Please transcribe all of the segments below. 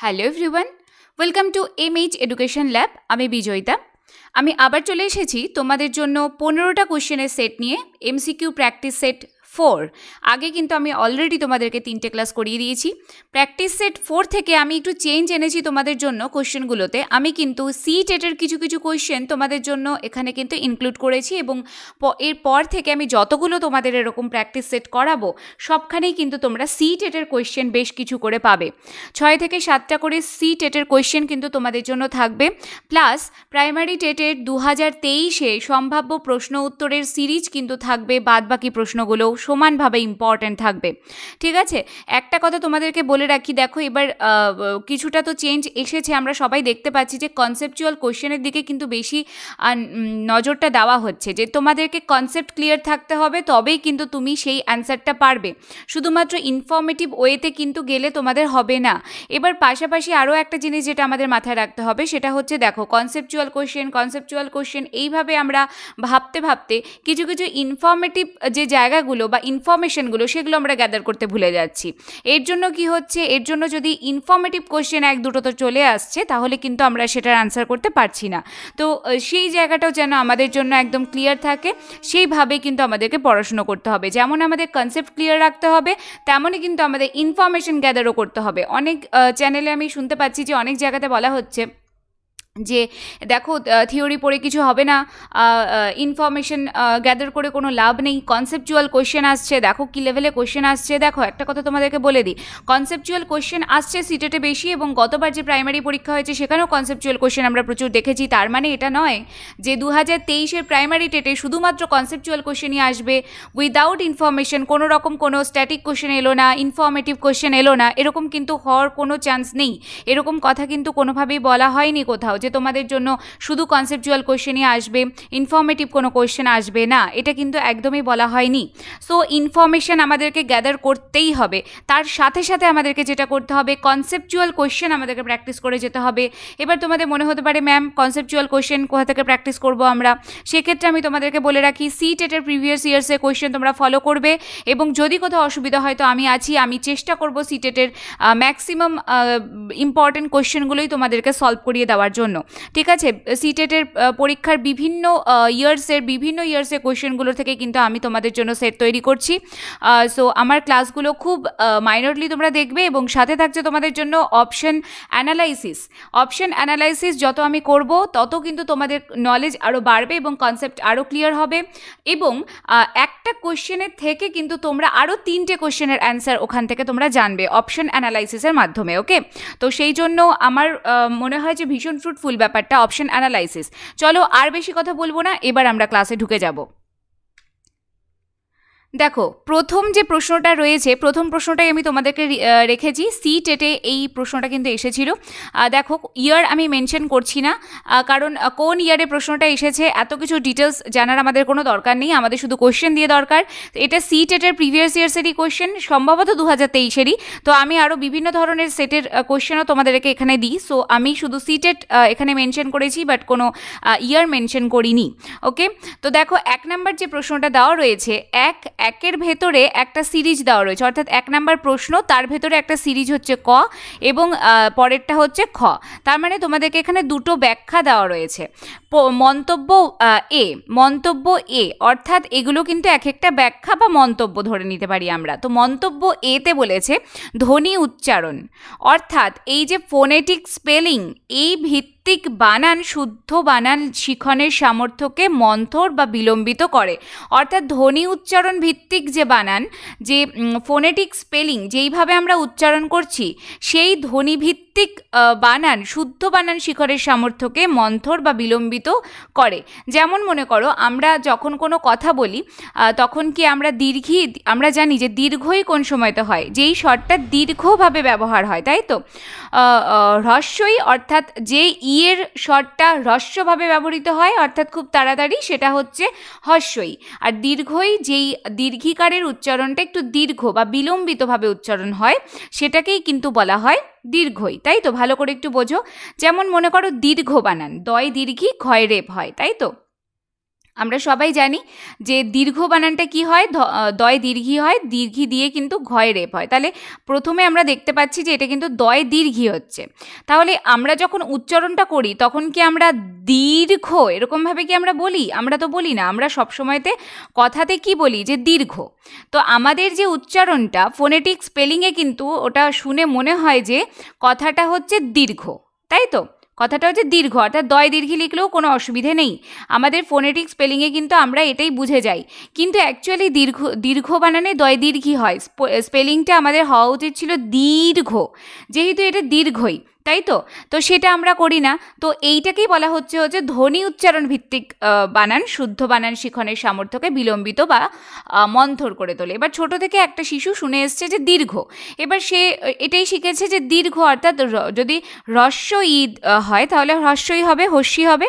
Hello everyone welcome to M H education lab আমি বিজয়িতা আমি আবার চলে এসেছি তোমাদের জন্য পনেরোটা কোশ্চেনের সেট নিয়ে এমসিকিউ প্র্যাকটিস সেট ফোর আগে কিন্তু আমি অলরেডি তোমাদেরকে তিনটে ক্লাস করিয়ে দিয়েছি প্র্যাকটিস সেট ফোর থেকে আমি একটু চেঞ্জ এনেছি তোমাদের জন্য কোশ্চেনগুলোতে আমি কিন্তু সি টেটের কিছু কিছু কোশ্চেন তোমাদের জন্য এখানে কিন্তু ইনক্লুড করেছি এবং এরপর থেকে আমি যতগুলো তোমাদের এরকম প্র্যাকটিস সেট করাবো সবখানেই কিন্তু তোমরা সি টেটের কোয়েশ্চেন বেশ কিছু করে পাবে ছয় থেকে সাতটা করে সি টেটের কোয়েশ্চেন কিন্তু তোমাদের জন্য থাকবে প্লাস প্রাইমারি টেটের দু হাজার তেইশে সম্ভাব্য প্রশ্ন উত্তরের সিরিজ কিন্তু থাকবে বাদবাকি প্রশ্নগুলোও সমানভাবে ইম্পর্ট্যান্ট থাকবে ঠিক আছে একটা কথা তোমাদেরকে বলে রাখি দেখো এবার কিছুটা তো চেঞ্জ এসেছে আমরা সবাই দেখতে পাচ্ছি যে কনসেপচুয়াল কোয়েশ্চেনের দিকে কিন্তু বেশি নজরটা দেওয়া হচ্ছে যে তোমাদেরকে কনসেপ্ট ক্লিয়ার থাকতে হবে তবেই কিন্তু তুমি সেই অ্যান্সারটা পারবে শুধুমাত্র ইনফর্মেটিভ ওয়েতে কিন্তু গেলে তোমাদের হবে না এবার পাশাপাশি আরও একটা জিনিস যেটা আমাদের মাথায় রাখতে হবে সেটা হচ্ছে দেখো কনসেপচুয়াল কোয়েশ্চেন কনসেপচুয়াল কোয়েশ্চেন এইভাবে আমরা ভাবতে ভাবতে কিছু কিছু ইনফর্মেটিভ যে জায়গাগুলো বা ইনফরমেশনগুলো সেগুলো আমরা গ্যাদার করতে ভুলে যাচ্ছি এর জন্য কি হচ্ছে এর জন্য যদি ইনফর্মেটিভ কোয়েশ্চেন এক দুটো তো চলে আসছে তাহলে কিন্তু আমরা সেটার আনসার করতে পারছি না তো সেই জায়গাটাও যেন আমাদের জন্য একদম ক্লিয়ার থাকে সেইভাবে কিন্তু আমাদেরকে পড়াশুনো করতে হবে যেমন আমাদের কনসেপ্ট ক্লিয়ার রাখতে হবে তেমনই কিন্তু আমাদের ইনফরমেশন গ্যাদারও করতে হবে অনেক চ্যানেলে আমি শুনতে পাচ্ছি যে অনেক জায়গাতে বলা হচ্ছে যে দেখো থিওরি পড়ে কিছু হবে না ইনফরমেশান গ্যাদার করে কোনো লাভ নেই কনসেপচুয়াল কোয়েশ্চেন আসছে দেখো কী লেভেলে কোয়েশ্চেন আসছে দেখো একটা কথা তোমাদেরকে বলে দিই কনসেপচুয়াল কোয়েশ্চেন আসছে সিটেটে বেশি এবং গতবার যে প্রাইমারি পরীক্ষা হয়েছে সেখানেও কনসেপচুয়াল কোয়েশ্চেন আমরা প্রচুর দেখেছি তার মানে এটা নয় যে দু হাজার তেইশের প্রাইমারি টেটে শুধুমাত্র কনসেপচুয়াল কোয়েশ্চেনই আসবে উইদাউট ইনফরমেশান কোনো রকম কোনো স্ট্যাটিক কোয়েশ্চেন এলো না ইনফর্মেটিভ কোয়েশ্চেন এলো না এরকম কিন্তু হওয়ার কোনো চান্স নেই এরকম কথা কিন্তু কোনোভাবেই বলা হয়নি কোথাও যে তোমাদের জন্য শুধু কনসেপচুয়াল কোয়েশ্চেনই আসবে ইনফর্মেটিভ কোনো কোয়েশ্চেন আসবে না এটা কিন্তু একদমই বলা হয়নি সো ইনফরমেশান আমাদেরকে গ্যাদার করতেই হবে তার সাথে সাথে আমাদেরকে যেটা করতে হবে কনসেপচুয়াল কোয়েশ্চেন আমাদেরকে প্র্যাকটিস করে যেতে হবে এবার তোমাদের মনে হতে পারে ম্যাম কনসেপচুয়াল কোয়েশ্চেন কোথা থেকে প্র্যাকটিস করব আমরা সেক্ষেত্রে আমি তোমাদেরকে বলে রাখি সি টেটের প্রিভিয়াস ইয়ার্সের কোয়েশ্চেন তোমরা ফলো করবে এবং যদি কোথাও অসুবিধা হয় তো আমি আছি আমি চেষ্টা করব সি টেটের ম্যাক্সিমাম ইম্পর্টেন্ট কোয়েশ্চেনগুলোই তোমাদেরকে সলভ করিয়ে দেওয়ার জন্য জন্য ঠিক আছে সিটেটের e পরীক্ষার বিভিন্ন ইয়ার্সের বিভিন্ন ইয়ার্সের কোয়েশ্চেনগুলো থেকে কিন্তু আমি তোমাদের জন্য সেট তৈরি করছি সো আমার ক্লাসগুলো খুব মাইনরলি তোমরা দেখবে এবং সাথে থাকছে তোমাদের জন্য অপশন অ্যানালাইসিস অপশন অ্যানালাইসিস যত আমি করব তত কিন্তু তোমাদের নলেজ আরও বাড়বে এবং কনসেপ্ট আরও ক্লিয়ার হবে এবং একটা কোয়েশ্চেনের থেকে কিন্তু তোমরা আরও তিনটে কোয়েশ্চেনের অ্যান্সার ওখান থেকে তোমরা জানবে অপশন অ্যানালাইসিসের মাধ্যমে ওকে তো সেই জন্য আমার মনে হয় যে ভীষণ ফ্রুট ফ্রুটফুল ব্যাপারটা অপশন অ্যানালাইসিস চলো আর বেশি কথা বলবো না এবার আমরা ক্লাসে ঢুকে যাবো দেখো প্রথম যে প্রশ্নটা রয়েছে প্রথম প্রশ্নটাই আমি তোমাদেরকে রেখেছি সি টেটে এই প্রশ্নটা কিন্তু এসেছিল দেখো ইয়ার আমি মেনশন করছি না কারণ কোন ইয়ারে প্রশ্নটা এসেছে এত কিছু ডিটেলস জানার আমাদের কোনো দরকার নেই আমাদের শুধু কোয়েশ্চেন দিয়ে দরকার এটা সি টেটের প্রিভিয়াস ইয়ার্সেরই কোয়েশ্চেন সম্ভবত দু হাজার তেইশেরই তো আমি আরও বিভিন্ন ধরনের সেটের কোয়েশ্চেনও তোমাদেরকে এখানে দিই সো আমি শুধু সি টেট এখানে মেনশন করেছি বাট কোনো ইয়ার মেনশন করিনি ওকে তো দেখো এক নাম্বার যে প্রশ্নটা দেওয়া রয়েছে এক একের ভেতরে একটা সিরিজ দেওয়া রয়েছে অর্থাৎ এক নাম্বার প্রশ্ন তার ভেতরে একটা সিরিজ হচ্ছে ক এবং পরেরটা হচ্ছে খ তার মানে তোমাদেরকে এখানে দুটো ব্যাখ্যা দেওয়া রয়েছে মন্তব্য এ মন্তব্য এ অর্থাৎ এগুলো কিন্তু এক একটা ব্যাখ্যা বা মন্তব্য ধরে নিতে পারি আমরা তো মন্তব্য এতে বলেছে ধ্বনি উচ্চারণ অর্থাৎ এই যে ফোনেটিক স্পেলিং এই ভিত্তি ভিত্তিক বানান শুদ্ধ বানান শিখনের সামর্থ্যকে মন্থর বা বিলম্বিত করে অর্থাৎ ধ্বনি উচ্চারণ ভিত্তিক যে বানান যে ফোনেটিক স্পেলিং যেইভাবে আমরা উচ্চারণ করছি সেই ধ্বনি ভিত্তিক ভিত্তিক বানান শুদ্ধ বানান শিখরের সামর্থ্যকে মন্থর বা বিলম্বিত করে যেমন মনে করো আমরা যখন কোনো কথা বলি তখন কি আমরা দীর্ঘই আমরা জানি যে দীর্ঘই কোন সময়তে হয় যেই স্বরটা দীর্ঘভাবে ব্যবহার হয় তাই তো হ্রস্যই অর্থাৎ যে ইয়ের স্বরটা হ্রস্যভাবে ব্যবহৃত হয় অর্থাৎ খুব তাড়াতাড়ি সেটা হচ্ছে হস্যই আর দীর্ঘই যেই দীর্ঘিকারের উচ্চারণটা একটু দীর্ঘ বা বিলম্বিতভাবে উচ্চারণ হয় সেটাকেই কিন্তু বলা হয় দীর্ঘই তাই তো ভালো করে একটু বোঝো যেমন মনে করো দীর্ঘ বানান দয় দীর্ঘি ঘয় রেপ হয় তাই তো আমরা সবাই জানি যে দীর্ঘ বানানটা কি হয় দয় দীর্ঘি হয় দীর্ঘি দিয়ে কিন্তু ঘয় রেপ হয় তাহলে প্রথমে আমরা দেখতে পাচ্ছি যে এটা কিন্তু দয় দীর্ঘি হচ্ছে তাহলে আমরা যখন উচ্চারণটা করি তখন কি আমরা দীর্ঘ এরকমভাবে কি আমরা বলি আমরা তো বলি না আমরা সবসময়তে কথাতে কি বলি যে দীর্ঘ তো আমাদের যে উচ্চারণটা ফোনেটিক স্পেলিংয়ে কিন্তু ওটা শুনে মনে হয় যে কথাটা হচ্ছে দীর্ঘ তাই তো কথাটা হচ্ছে দীর্ঘ অর্থাৎ দয় দীর্ঘি লিখলেও কোনো অসুবিধে নেই আমাদের ফোনেটিক স্পেলিংয়ে কিন্তু আমরা এটাই বুঝে যাই কিন্তু অ্যাকচুয়ালি দীর্ঘ দীর্ঘ বানানে দয় দীর্ঘি হয় স্পেলিংটা আমাদের হওয়া উচিত ছিল দীর্ঘ যেহেতু এটা দীর্ঘই তাই তো তো সেটা আমরা করি না তো এইটাকেই বলা হচ্ছে হচ্ছে ধ্বনি উচ্চারণ ভিত্তিক বানান শুদ্ধ বানান শিখনের সামর্থ্যকে বিলম্বিত বা মন্থর করে তোলে এবার ছোট থেকে একটা শিশু শুনে এসছে যে দীর্ঘ এবার সে এটাই শিখেছে যে দীর্ঘ অর্থাৎ যদি হ্রস্ব ই হয় তাহলে হ্রস্যই হবে হস্যি হবে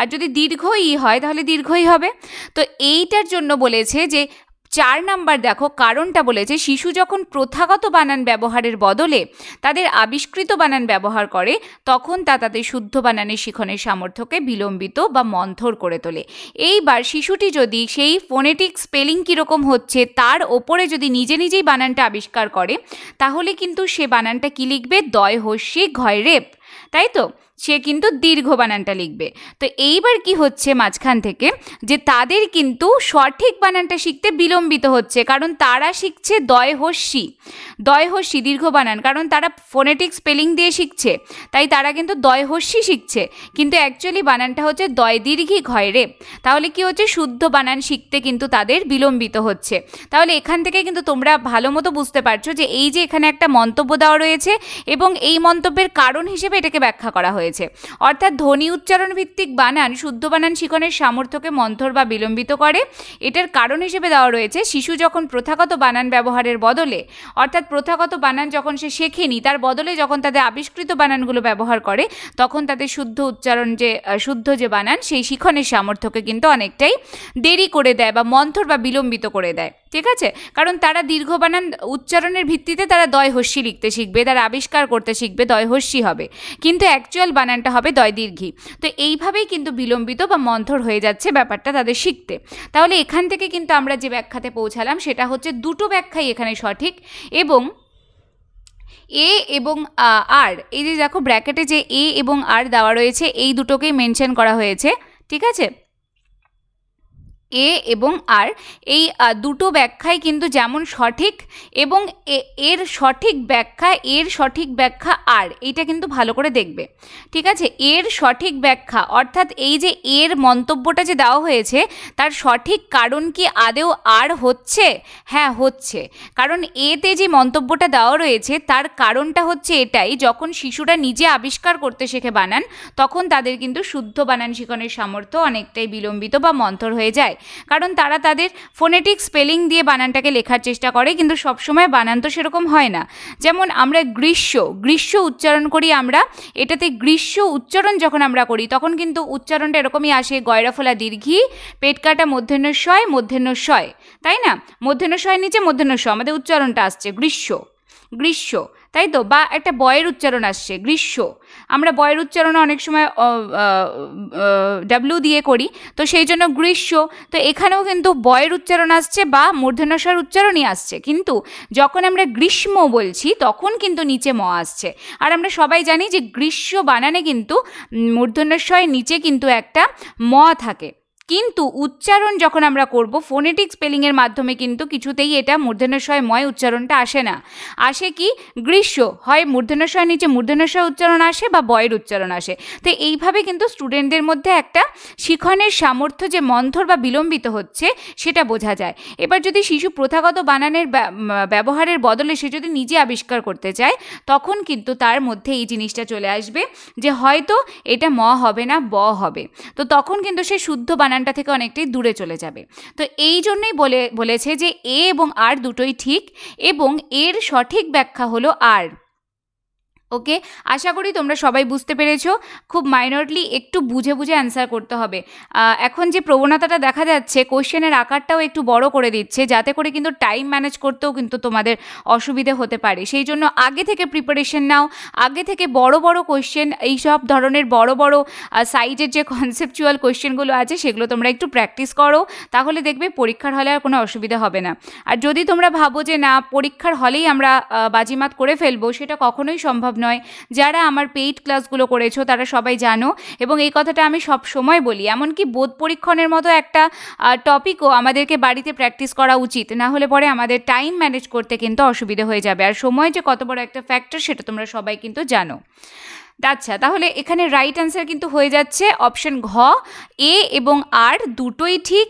আর যদি দীর্ঘ ই হয় তাহলে দীর্ঘই হবে তো এইটার জন্য বলেছে যে চার নাম্বার দেখো কারণটা বলেছে শিশু যখন প্রথাগত বানান ব্যবহারের বদলে তাদের আবিষ্কৃত বানান ব্যবহার করে তখন তা তাদের শুদ্ধ বানানের শিখনের সামর্থ্যকে বিলম্বিত বা মন্থর করে তোলে এইবার শিশুটি যদি সেই ফোনেটিক স্পেলিং কীরকম হচ্ছে তার ওপরে যদি নিজে নিজেই বানানটা আবিষ্কার করে তাহলে কিন্তু সে বানানটা কী লিখবে দয় হস্যি ঘয় রেপ তাই তো সে কিন্তু দীর্ঘ বানানটা লিখবে তো এইবার কি হচ্ছে মাঝখান থেকে যে তাদের কিন্তু সঠিক বানানটা শিখতে বিলম্বিত হচ্ছে কারণ তারা শিখছে দয়হস্যি দয়হস্যি দীর্ঘ বানান কারণ তারা ফোনেটিক স্পেলিং দিয়ে শিখছে তাই তারা কিন্তু দয়হস্যি শিখছে কিন্তু অ্যাকচুয়ালি বানানটা হচ্ছে দয় দীর্ঘি ঘয় রে তাহলে কি হচ্ছে শুদ্ধ বানান শিখতে কিন্তু তাদের বিলম্বিত হচ্ছে তাহলে এখান থেকে কিন্তু তোমরা ভালো মতো বুঝতে পারছো যে এই যে এখানে একটা মন্তব্য দেওয়া রয়েছে এবং এই মন্তব্যের কারণ হিসেবে এটাকে ব্যাখ্যা করা হয়েছে রয়েছে অর্থাৎ ধ্বনি উচ্চারণ ভিত্তিক বানান শুদ্ধ বানান শিখনের সামর্থ্যকে মন্থর বা বিলম্বিত করে এটার কারণ হিসেবে দেওয়া রয়েছে শিশু যখন প্রথাগত বানান ব্যবহারের বদলে অর্থাৎ প্রথাগত বানান যখন সে শেখেনি তার বদলে যখন তাদের আবিষ্কৃত বানানগুলো ব্যবহার করে তখন তাদের শুদ্ধ উচ্চারণ যে শুদ্ধ যে বানান সেই শিখনের সামর্থ্যকে কিন্তু অনেকটাই দেরি করে দেয় বা মন্থর বা বিলম্বিত করে দেয় ঠিক আছে কারণ তারা দীর্ঘ বানান উচ্চারণের ভিত্তিতে তারা দয় হস্যি লিখতে শিখবে তারা আবিষ্কার করতে শিখবে দয় হস্যি হবে কিন্তু অ্যাকচুয়াল বানানটা হবে দয় দীর্ঘি তো এইভাবেই কিন্তু বিলম্বিত বা মন্থর হয়ে যাচ্ছে ব্যাপারটা তাদের শিখতে তাহলে এখান থেকে কিন্তু আমরা যে ব্যাখ্যাতে পৌঁছালাম সেটা হচ্ছে দুটো ব্যাখ্যাই এখানে সঠিক এবং এ এবং আর এই যে দেখো ব্র্যাকেটে যে এ এবং আর দেওয়া রয়েছে এই দুটোকেই মেনশন করা হয়েছে ঠিক আছে এ এবং আর এই দুটো ব্যাখ্যাই কিন্তু যেমন সঠিক এবং এর সঠিক ব্যাখ্যা এর সঠিক ব্যাখ্যা আর এইটা কিন্তু ভালো করে দেখবে ঠিক আছে এর সঠিক ব্যাখ্যা অর্থাৎ এই যে এর মন্তব্যটা যে দেওয়া হয়েছে তার সঠিক কারণ কি আদেও আর হচ্ছে হ্যাঁ হচ্ছে কারণ এতে যে মন্তব্যটা দেওয়া রয়েছে তার কারণটা হচ্ছে এটাই যখন শিশুরা নিজে আবিষ্কার করতে শেখে বানান তখন তাদের কিন্তু শুদ্ধ বানান শিখনের সামর্থ্য অনেকটাই বিলম্বিত বা মন্থর হয়ে যায় কারণ তারা তাদের ফোনেটিক স্পেলিং দিয়ে বানানটাকে লেখার চেষ্টা করে কিন্তু সবসময় বানান তো সেরকম হয় না যেমন আমরা গ্রীষ্ম গ্রীষ্ম উচ্চারণ করি আমরা এটাতে গ্রীষ্ম উচ্চারণ যখন আমরা করি তখন কিন্তু উচ্চারণটা এরকমই আসে গয়রাফোলা দীর্ঘি পেটকাটা মধ্যাহ্নস্বয় মধ্যাহ্নস্বয় তাই না মধ্যাহ্নস্বয়ের নিচে মধ্যাহ্নস্ব আমাদের উচ্চারণটা আসছে গ্রীষ্ম গ্রীষ্ম তাই তো বা একটা বয়ের উচ্চারণ আসছে গ্রীষ্ম আমরা বয়ের উচ্চারণ অনেক সময় ডাব্লিউ দিয়ে করি তো সেই জন্য গ্রীষ্ম তো এখানেও কিন্তু বয়ের উচ্চারণ আসছে বা মূর্ধন্যস্বর উচ্চারণই আসছে কিন্তু যখন আমরা গ্রীষ্ম বলছি তখন কিন্তু নিচে ম আসছে আর আমরা সবাই জানি যে গ্রীষ্ম বানানে কিন্তু মূর্ধন্যস্বয় নিচে কিন্তু একটা ম থাকে কিন্তু উচ্চারণ যখন আমরা করব ফোনেটিক স্পেলিংয়ের মাধ্যমে কিন্তু কিছুতেই এটা মূর্ধন্যশয় ময় উচ্চারণটা আসে না আসে কি গ্রীষ্ম হয় মূর্ধন্যশয় নিচে মূর্ধন্যশয় উচ্চারণ আসে বা বয়ের উচ্চারণ আসে তো এইভাবে কিন্তু স্টুডেন্টদের মধ্যে একটা শিখনের সামর্থ্য যে মন্থর বা বিলম্বিত হচ্ছে সেটা বোঝা যায় এবার যদি শিশু প্রথাগত বানানের ব্যবহারের বদলে সে যদি নিজে আবিষ্কার করতে চায় তখন কিন্তু তার মধ্যে এই জিনিসটা চলে আসবে যে হয়তো এটা ম হবে না ব হবে তো তখন কিন্তু সে শুদ্ধ বানান প্ল্যানটা থেকে অনেকটাই দূরে চলে যাবে তো এই জন্যই বলে বলেছে যে এ এবং আর দুটোই ঠিক এবং এর সঠিক ব্যাখ্যা হলো আর ওকে আশা করি তোমরা সবাই বুঝতে পেরেছো খুব মাইনরলি একটু বুঝে বুঝে অ্যান্সার করতে হবে এখন যে প্রবণতাটা দেখা যাচ্ছে কোশ্চেনের আকারটাও একটু বড় করে দিচ্ছে যাতে করে কিন্তু টাইম ম্যানেজ করতেও কিন্তু তোমাদের অসুবিধে হতে পারে সেই জন্য আগে থেকে প্রিপারেশন নাও আগে থেকে বড় বড় কোশ্চেন এই সব ধরনের বড় বড় সাইজের যে কনসেপচুয়াল কোশ্চেনগুলো আছে সেগুলো তোমরা একটু প্র্যাকটিস করো তাহলে দেখবে পরীক্ষার হলে আর কোনো অসুবিধা হবে না আর যদি তোমরা ভাবো যে না পরীক্ষার হলেই আমরা বাজিমাত করে ফেলবো সেটা কখনোই সম্ভব নয় যারা আমার পেইড ক্লাসগুলো করেছো তারা সবাই জানো এবং এই কথাটা আমি সব সময় বলি এমনকি বোধ পরীক্ষণের মতো একটা টপিকও আমাদেরকে বাড়িতে প্র্যাকটিস করা উচিত না হলে পরে আমাদের টাইম ম্যানেজ করতে কিন্তু অসুবিধে হয়ে যাবে আর সময় যে কত বড় একটা ফ্যাক্টর সেটা তোমরা সবাই কিন্তু জানো আচ্ছা তাহলে এখানে রাইট অ্যান্সার কিন্তু হয়ে যাচ্ছে অপশন ঘ এ এবং আর দুটোই ঠিক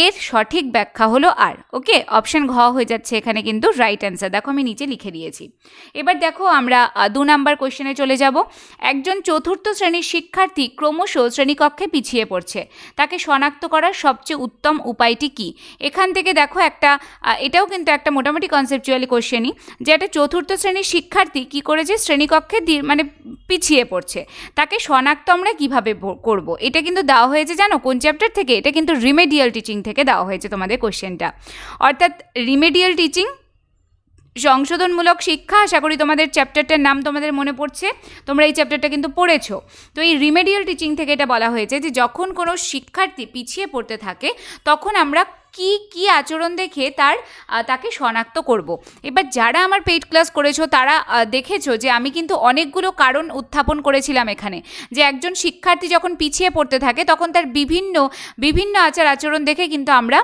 এর সঠিক ব্যাখ্যা হলো আর ওকে অপশন ঘ হয়ে যাচ্ছে এখানে কিন্তু রাইট অ্যান্সার দেখো আমি নিচে লিখে দিয়েছি এবার দেখো আমরা দু নাম্বার কোয়েশ্চেনে চলে যাব একজন চতুর্থ শ্রেণীর শিক্ষার্থী ক্রমশ শ্রেণীকক্ষে পিছিয়ে পড়ছে তাকে শনাক্ত করার সবচেয়ে উত্তম উপায়টি কি এখান থেকে দেখো একটা এটাও কিন্তু একটা মোটামুটি কনসেপচুয়ালি কোয়েশ্চেনই যে একটা চতুর্থ শ্রেণীর শিক্ষার্থী কি করেছে শ্রেণীকক্ষে মানে পিছিয়ে পড়ছে তাকে শনাক্ত আমরা কীভাবে করব এটা কিন্তু দেওয়া হয়েছে জানো কোন চ্যাপ্টার থেকে এটা কিন্তু রিমেডিয়াল টিচিং থেকে দেওয়া হয়েছে তোমাদের কোয়েশ্চেনটা অর্থাৎ রিমেডিয়াল টিচিং সংশোধনমূলক শিক্ষা আশা করি তোমাদের চ্যাপ্টারটার নাম তোমাদের মনে পড়ছে তোমরা এই চ্যাপ্টারটা কিন্তু পড়েছো তো এই রিমেডিয়াল টিচিং থেকে এটা বলা হয়েছে যে যখন কোনো শিক্ষার্থী পিছিয়ে পড়তে থাকে তখন আমরা কি কি আচরণ দেখে তার তাকে শনাক্ত করব। এবার যারা আমার পেইড ক্লাস করেছো তারা দেখেছো যে আমি কিন্তু অনেকগুলো কারণ উত্থাপন করেছিলাম এখানে যে একজন শিক্ষার্থী যখন পিছিয়ে পড়তে থাকে তখন তার বিভিন্ন বিভিন্ন আচার আচরণ দেখে কিন্তু আমরা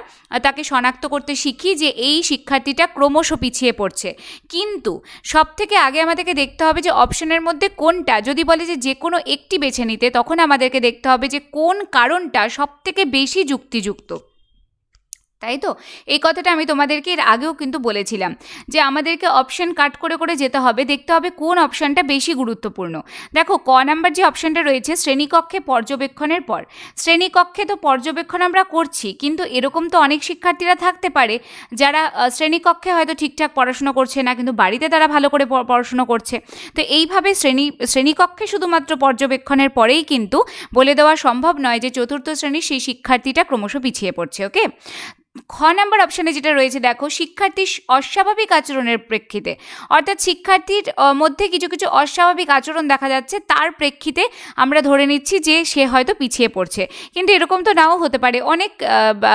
তাকে শনাক্ত করতে শিখি যে এই শিক্ষার্থীটা ক্রমশ পিছিয়ে পড়ছে কিন্তু সব থেকে আগে আমাদেরকে দেখতে হবে যে অপশনের মধ্যে কোনটা যদি বলে যে যে কোনো একটি বেছে নিতে তখন আমাদেরকে দেখতে হবে যে কোন কারণটা সব থেকে বেশি যুক্তিযুক্ত তাই তো এই কথাটা আমি তোমাদেরকে এর আগেও কিন্তু বলেছিলাম যে আমাদেরকে অপশন কাট করে করে যেতে হবে দেখতে হবে কোন অপশনটা বেশি গুরুত্বপূর্ণ দেখো ক নাম্বার যে অপশনটা রয়েছে শ্রেণীকক্ষে পর্যবেক্ষণের পর শ্রেণীকক্ষে তো পর্যবেক্ষণ আমরা করছি কিন্তু এরকম তো অনেক শিক্ষার্থীরা থাকতে পারে যারা শ্রেণীকক্ষে হয়তো ঠিকঠাক পড়াশুনো করছে না কিন্তু বাড়িতে তারা ভালো করে পড়াশুনো করছে তো এইভাবে শ্রেণী শ্রেণীকক্ষে শুধুমাত্র পর্যবেক্ষণের পরেই কিন্তু বলে দেওয়া সম্ভব নয় যে চতুর্থ শ্রেণীর সেই শিক্ষার্থীটা ক্রমশ পিছিয়ে পড়ছে ওকে খ নাম্বার অপশানে যেটা রয়েছে দেখো শিক্ষার্থীর অস্বাভাবিক আচরণের প্রেক্ষিতে অর্থাৎ শিক্ষার্থীর মধ্যে কিছু কিছু অস্বাভাবিক আচরণ দেখা যাচ্ছে তার প্রেক্ষিতে আমরা ধরে নিচ্ছি যে সে হয়তো পিছিয়ে পড়ছে কিন্তু এরকম তো নাও হতে পারে অনেক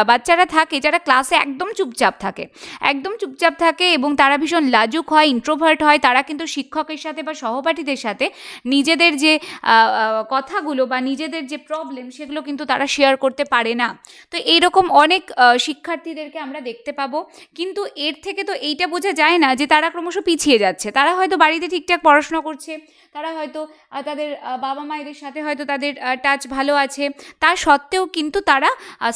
বাচ্চারা থাকে যারা ক্লাসে একদম চুপচাপ থাকে একদম চুপচাপ থাকে এবং তারা ভীষণ লাজুক হয় ইন্ট্রোভার্ট হয় তারা কিন্তু শিক্ষকের সাথে বা সহপাঠীদের সাথে নিজেদের যে কথাগুলো বা নিজেদের যে প্রবলেম সেগুলো কিন্তু তারা শেয়ার করতে পারে না তো এইরকম অনেক শিক্ষা শিক্ষার্থীদেরকে আমরা দেখতে পাবো কিন্তু এর থেকে তো এইটা বোঝা যায় না যে তারা ক্রমশ পিছিয়ে যাচ্ছে তারা হয়তো বাড়িতে ঠিকঠাক পড়াশোনা করছে তারা হয়তো তাদের বাবা মায়েদের সাথে হয়তো তাদের টাচ ভালো আছে তা সত্ত্বেও কিন্তু তারা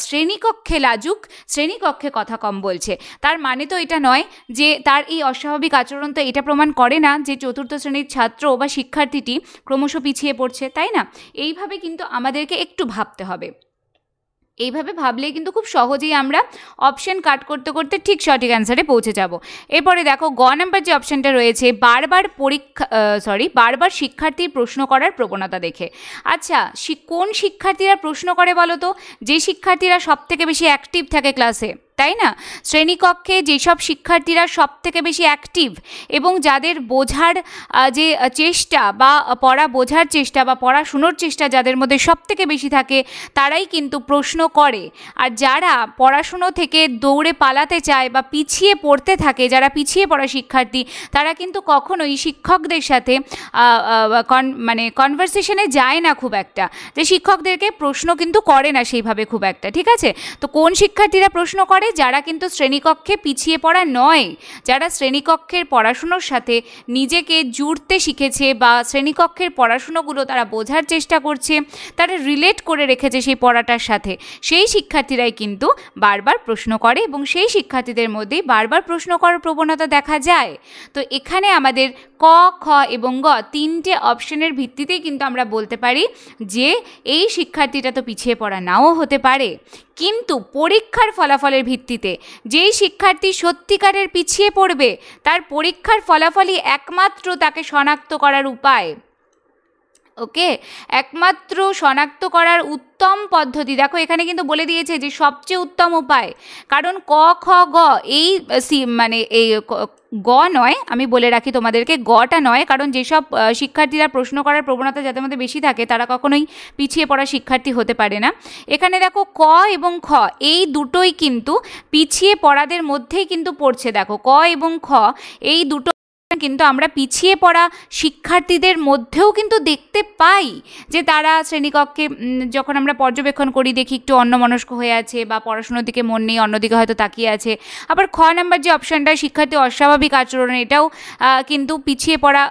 শ্রেণীকক্ষে লাজুক শ্রেণীকক্ষে কথা কম বলছে তার মানে তো এটা নয় যে তার এই অস্বাভাবিক আচরণ তো এটা প্রমাণ করে না যে চতুর্থ শ্রেণীর ছাত্র বা শিক্ষার্থীটি ক্রমশ পিছিয়ে পড়ছে তাই না এইভাবে কিন্তু আমাদেরকে একটু ভাবতে হবে এইভাবে ভাবলেই কিন্তু খুব সহজেই আমরা অপশন কাট করতে করতে ঠিক সঠিক অ্যান্সারে পৌঁছে যাব এরপরে দেখো গ নাম্বার যে অপশানটা রয়েছে বারবার পরীক্ষা সরি বারবার শিক্ষার্থীর প্রশ্ন করার প্রবণতা দেখে আচ্ছা কোন শিক্ষার্থীরা প্রশ্ন করে বলো তো যে শিক্ষার্থীরা সবথেকে বেশি অ্যাক্টিভ থাকে ক্লাসে তাই না শ্রেণীকক্ষে যেসব শিক্ষার্থীরা সব থেকে বেশি অ্যাক্টিভ এবং যাদের বোঝার যে চেষ্টা বা পড়া বোঝার চেষ্টা বা পড়াশুনোর চেষ্টা যাদের মধ্যে সব থেকে বেশি থাকে তারাই কিন্তু প্রশ্ন করে আর যারা পড়াশুনো থেকে দৌড়ে পালাতে চায় বা পিছিয়ে পড়তে থাকে যারা পিছিয়ে পড়া শিক্ষার্থী তারা কিন্তু কখনোই শিক্ষকদের সাথে মানে কনভারসেশনে যায় না খুব একটা যে শিক্ষকদেরকে প্রশ্ন কিন্তু করে না সেইভাবে খুব একটা ঠিক আছে তো কোন শিক্ষার্থীরা প্রশ্ন করে হবে যারা কিন্তু শ্রেণীকক্ষে পিছিয়ে পড়া নয় যারা শ্রেণীকক্ষের পড়াশুনোর সাথে নিজেকে জুড়তে শিখেছে বা শ্রেণীকক্ষের পড়াশুনোগুলো তারা বোঝার চেষ্টা করছে তারা রিলেট করে রেখেছে সেই পড়াটার সাথে সেই শিক্ষার্থীরাই কিন্তু বারবার প্রশ্ন করে এবং সেই শিক্ষার্থীদের মধ্যেই বারবার প্রশ্ন করার প্রবণতা দেখা যায় তো এখানে আমাদের ক খ এবং গ তিনটে অপশনের ভিত্তিতেই কিন্তু আমরা বলতে পারি যে এই শিক্ষার্থীটা তো পিছিয়ে পড়া নাও হতে পারে কিন্তু পরীক্ষার ফলাফলের ভিত্তিতে যেই শিক্ষার্থী সত্যিকারের পিছিয়ে পড়বে তার পরীক্ষার ফলাফলই একমাত্র তাকে শনাক্ত করার উপায় ওকে একমাত্র শনাক্ত করার উত্তম পদ্ধতি দেখো এখানে কিন্তু বলে দিয়েছে যে সবচেয়ে উত্তম উপায় কারণ ক খ গ এই মানে এই গ নয় আমি বলে রাখি তোমাদেরকে গটা নয় কারণ যেসব শিক্ষার্থীরা প্রশ্ন করার প্রবণতা যাদের মধ্যে বেশি থাকে তারা কখনোই পিছিয়ে পড়া শিক্ষার্থী হতে পারে না এখানে দেখো ক এবং খ এই দুটোই কিন্তু পিছিয়ে পড়াদের মধ্যেই কিন্তু পড়ছে দেখো ক এবং খ এই দুটো কিন্তু আমরা পিছিয়ে পড়া শিক্ষার্থীদের মধ্যেও কিন্তু দেখতে পাই যে তারা শ্রেণীকক্ষে যখন আমরা পর্যবেক্ষণ করি দেখি একটু অন্যমনস্ক হয়ে আছে বা পড়াশুনোর দিকে মন নেই অন্যদিকে হয়তো তাকিয়ে আছে আবার খ নাম্বার যে অপশানটা শিক্ষার্থী অস্বাভাবিক আচরণ এটাও কিন্তু পিছিয়ে পড়া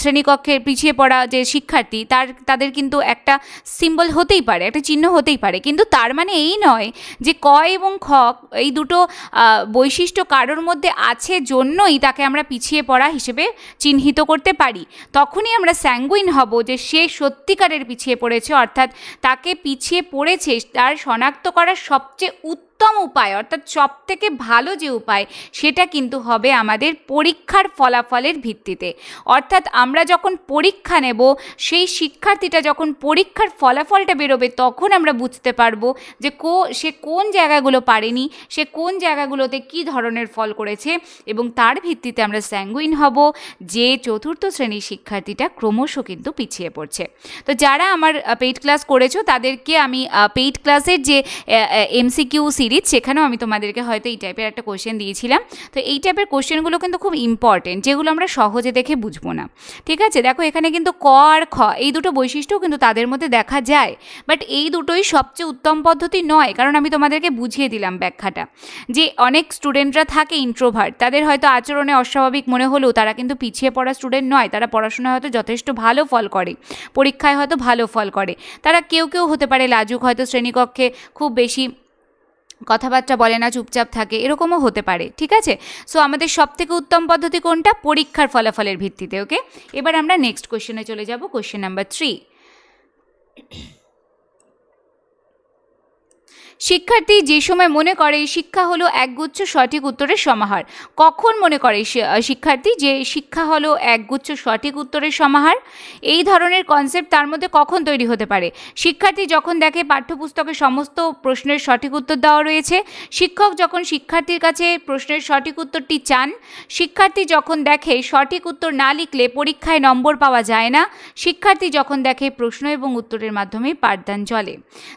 শ্রেণীকক্ষের পিছিয়ে পড়া যে শিক্ষার্থী তার তাদের কিন্তু একটা সিম্বল হতেই পারে একটা চিহ্ন হতেই পারে কিন্তু তার মানে এই নয় যে ক এবং খ এই দুটো বৈশিষ্ট্য কারোর মধ্যে আছে জন্যই তাকে আমরা পিছিয়ে পিছিয়ে পড়া হিসেবে চিহ্নিত করতে পারি তখনই আমরা স্যাঙ্গুইন হব যে সে সত্যিকারের পিছিয়ে পড়েছে অর্থাৎ তাকে পিছিয়ে পড়েছে তার শনাক্ত করার সবচেয়ে উত্তম উত্তম উপায় অর্থাৎ সব থেকে ভালো যে উপায় সেটা কিন্তু হবে আমাদের পরীক্ষার ফলাফলের ভিত্তিতে অর্থাৎ আমরা যখন পরীক্ষা নেব সেই শিক্ষার্থীটা যখন পরীক্ষার ফলাফলটা বেরোবে তখন আমরা বুঝতে পারবো যে কো সে কোন জায়গাগুলো পারেনি সে কোন জায়গাগুলোতে কি ধরনের ফল করেছে এবং তার ভিত্তিতে আমরা স্যাঙ্গুইন হব যে চতুর্থ শ্রেণীর শিক্ষার্থীটা ক্রমশ কিন্তু পিছিয়ে পড়ছে তো যারা আমার পেইড ক্লাস করেছো তাদেরকে আমি পেইড ক্লাসের যে এমসিকিউ সি সিরিজ সেখানেও আমি তোমাদেরকে হয়তো এই টাইপের একটা কোশ্চেন দিয়েছিলাম তো এই টাইপের কোশ্চেনগুলো কিন্তু খুব ইম্পর্টেন্ট যেগুলো আমরা সহজে দেখে বুঝবো না ঠিক আছে দেখো এখানে কিন্তু ক আর খ এই দুটো বৈশিষ্ট্যও কিন্তু তাদের মধ্যে দেখা যায় বাট এই দুটোই সবচেয়ে উত্তম পদ্ধতি নয় কারণ আমি তোমাদেরকে বুঝিয়ে দিলাম ব্যাখ্যাটা যে অনেক স্টুডেন্টরা থাকে ইন্ট্রোভার্ট তাদের হয়তো আচরণে অস্বাভাবিক মনে হলেও তারা কিন্তু পিছিয়ে পড়া স্টুডেন্ট নয় তারা পড়াশোনায় হয়তো যথেষ্ট ভালো ফল করে পরীক্ষায় হয়তো ভালো ফল করে তারা কেউ কেউ হতে পারে লাজুক হয়তো শ্রেণীকক্ষে খুব বেশি কথাবার্তা বলে না চুপচাপ থাকে এরকমও হতে পারে ঠিক আছে সো আমাদের সবথেকে উত্তম পদ্ধতি কোনটা পরীক্ষার ফলাফলের ভিত্তিতে ওকে এবার আমরা নেক্সট কোশ্চেনে চলে যাব কোশ্চেন নাম্বার থ্রি শিক্ষার্থী যে সময় মনে করে শিক্ষা হলো একগুচ্ছ সঠিক উত্তরের সমাহার কখন মনে করে শিক্ষার্থী যে শিক্ষা হলো একগুচ্ছ সঠিক উত্তরের সমাহার এই ধরনের কনসেপ্ট তার মধ্যে কখন তৈরি হতে পারে শিক্ষার্থী যখন দেখে পাঠ্যপুস্তকে সমস্ত প্রশ্নের সঠিক উত্তর দেওয়া রয়েছে শিক্ষক যখন শিক্ষার্থীর কাছে প্রশ্নের সঠিক উত্তরটি চান শিক্ষার্থী যখন দেখে সঠিক উত্তর না লিখলে পরীক্ষায় নম্বর পাওয়া যায় না শিক্ষার্থী যখন দেখে প্রশ্ন এবং উত্তরের মাধ্যমে পাঠদান চলে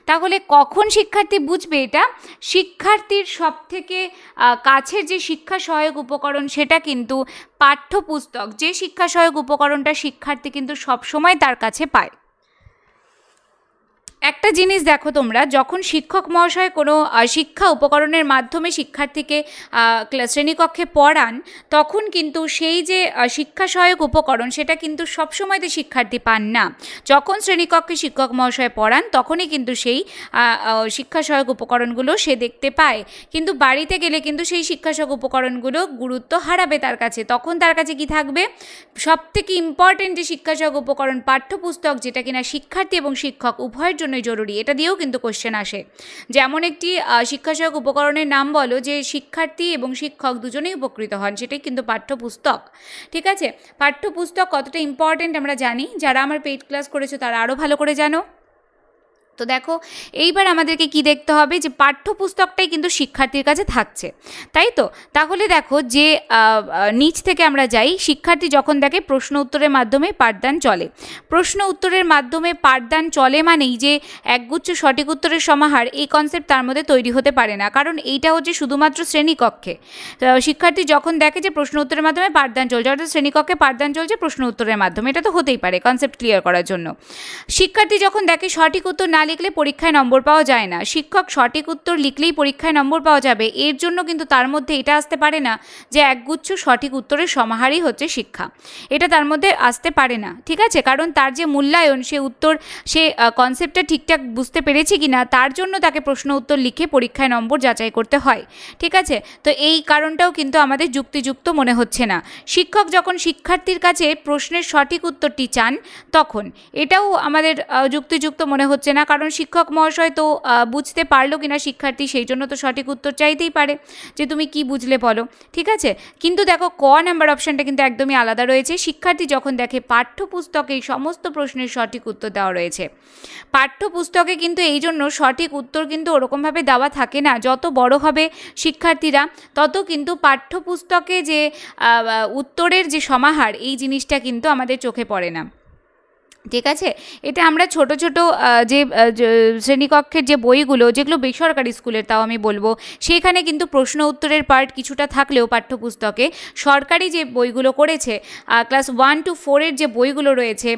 তাহলে কখন শিক্ষার্থী বুঝবে এটা শিক্ষার্থীর সব থেকে কাছের যে শিক্ষা সহায়ক উপকরণ সেটা কিন্তু পাঠ্যপুস্তক যে শিক্ষা সহায়ক উপকরণটা শিক্ষার্থী কিন্তু সবসময় তার কাছে পায় একটা জিনিস দেখো তোমরা যখন শিক্ষক মহাশয় কোনো শিক্ষা উপকরণের মাধ্যমে শিক্ষার্থীকে শ্রেণীকক্ষে পড়ান তখন কিন্তু সেই যে শিক্ষা সহায়ক উপকরণ সেটা কিন্তু সবসময়তে শিক্ষার্থী পান না যখন শ্রেণীকক্ষে শিক্ষক মহাশয় পড়ান তখনই কিন্তু সেই শিক্ষা সহায়ক উপকরণগুলো সে দেখতে পায় কিন্তু বাড়িতে গেলে কিন্তু সেই শিক্ষা সহায়ক উপকরণগুলো গুরুত্ব হারাবে তার কাছে তখন তার কাছে কি থাকবে সবথেকে ইম্পর্টেন্ট যে শিক্ষা সহায়ক উপকরণ পাঠ্যপুস্তক যেটা কিনা শিক্ষার্থী এবং শিক্ষক উভয়ের জন্য জন্যই জরুরি এটা দিয়েও কিন্তু কোশ্চেন আসে যেমন একটি শিক্ষাসহায়ক উপকরণের নাম বলো যে শিক্ষার্থী এবং শিক্ষক দুজনেই উপকৃত হন সেটাই কিন্তু পাঠ্যপুস্তক ঠিক আছে পাঠ্যপুস্তক কতটা ইম্পর্টেন্ট আমরা জানি যারা আমার পেইড ক্লাস করেছো তারা আরও ভালো করে জানো তো দেখো এইবার আমাদেরকে কি দেখতে হবে যে পাঠ্যপুস্তকটাই কিন্তু শিক্ষার্থীর কাছে থাকছে তাই তো তাহলে দেখো যে নিচ থেকে আমরা যাই শিক্ষার্থী যখন দেখে প্রশ্ন উত্তরের মাধ্যমে পাঠদান চলে প্রশ্ন উত্তরের মাধ্যমে পাঠদান চলে মানেই যে একগুচ্ছ সঠিক উত্তরের সমাহার এই কনসেপ্ট তার মধ্যে তৈরি হতে পারে না কারণ এইটা হচ্ছে শুধুমাত্র শ্রেণীকক্ষে শিক্ষার্থী যখন দেখে যে প্রশ্ন উত্তরের মাধ্যমে পাঠদান চলছে অর্থাৎ শ্রেণীকক্ষে পাঠদান চলছে প্রশ্ন উত্তরের মাধ্যমে এটা তো হতেই পারে কনসেপ্ট ক্লিয়ার করার জন্য শিক্ষার্থী যখন দেখে সঠিক উত্তর না না লিখলে পরীক্ষায় নম্বর পাওয়া যায় না শিক্ষক সঠিক উত্তর লিখলেই পরীক্ষায় নম্বর পাওয়া যাবে এর জন্য কিন্তু তার মধ্যে এটা আসতে পারে না যে একগুচ্ছ সঠিক উত্তরের সমাহারই হচ্ছে শিক্ষা এটা তার মধ্যে আসতে পারে না ঠিক আছে কারণ তার যে মূল্যায়ন সে উত্তর সে কনসেপ্টটা ঠিকঠাক বুঝতে পেরেছে কি না তার জন্য তাকে প্রশ্ন উত্তর লিখে পরীক্ষায় নম্বর যাচাই করতে হয় ঠিক আছে তো এই কারণটাও কিন্তু আমাদের যুক্তিযুক্ত মনে হচ্ছে না শিক্ষক যখন শিক্ষার্থীর কাছে প্রশ্নের সঠিক উত্তরটি চান তখন এটাও আমাদের যুক্তিযুক্ত মনে হচ্ছে না কারণ শিক্ষক মহাশয় তো বুঝতে পারলো কিনা শিক্ষার্থী সেই জন্য তো সঠিক উত্তর চাইতেই পারে যে তুমি কি বুঝলে বলো ঠিক আছে কিন্তু দেখো ক নাম্বার অপশানটা কিন্তু একদমই আলাদা রয়েছে শিক্ষার্থী যখন দেখে পাঠ্যপুস্তকে এই সমস্ত প্রশ্নের সঠিক উত্তর দেওয়া রয়েছে পাঠ্যপুস্তকে কিন্তু এই জন্য সঠিক উত্তর কিন্তু ওরকমভাবে দেওয়া থাকে না যত বড় হবে শিক্ষার্থীরা তত কিন্তু পাঠ্যপুস্তকে যে উত্তরের যে সমাহার এই জিনিসটা কিন্তু আমাদের চোখে পড়ে না ঠিক আছে এটা আমরা ছোট ছোট যে শ্রেণীকক্ষের যে বইগুলো যেগুলো বেসরকারি স্কুলের তাও আমি বলবো সেইখানে কিন্তু প্রশ্ন উত্তরের পার্ট কিছুটা থাকলেও পাঠ্যপুস্তকে সরকারি যে বইগুলো করেছে ক্লাস ওয়ান টু ফোরের যে বইগুলো রয়েছে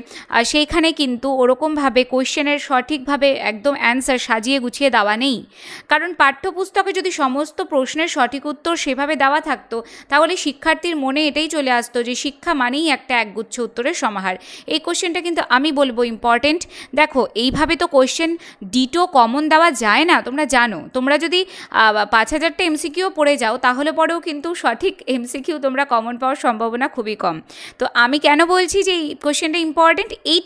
সেইখানে কিন্তু ওরকমভাবে কোয়েশ্চেনের সঠিকভাবে একদম অ্যান্সার সাজিয়ে গুছিয়ে দেওয়া নেই কারণ পাঠ্যপুস্তকে যদি সমস্ত প্রশ্নের সঠিক উত্তর সেভাবে দেওয়া থাকতো তাহলে শিক্ষার্থীর মনে এটাই চলে আসতো যে শিক্ষা মানেই একটা একগুচ্ছ উত্তরের সমাহার এই কোয়েশ্চেনটা কিন্তু আমি বলবো ইম্পর্টেন্ট দেখো এইভাবে তো কোয়েশ্চেন ডিটো কমন দেওয়া যায় না তোমরা জানো তোমরা যদি পাঁচ হাজারটা এমসিকিউ পড়ে যাও তাহলে পরেও কিন্তু সঠিক এমসিকিউ তোমরা কমন পাওয়ার সম্ভাবনা খুবই কম তো আমি কেন বলছি যে এই কোয়েশ্চেনটা ইম্পর্টেন্ট এই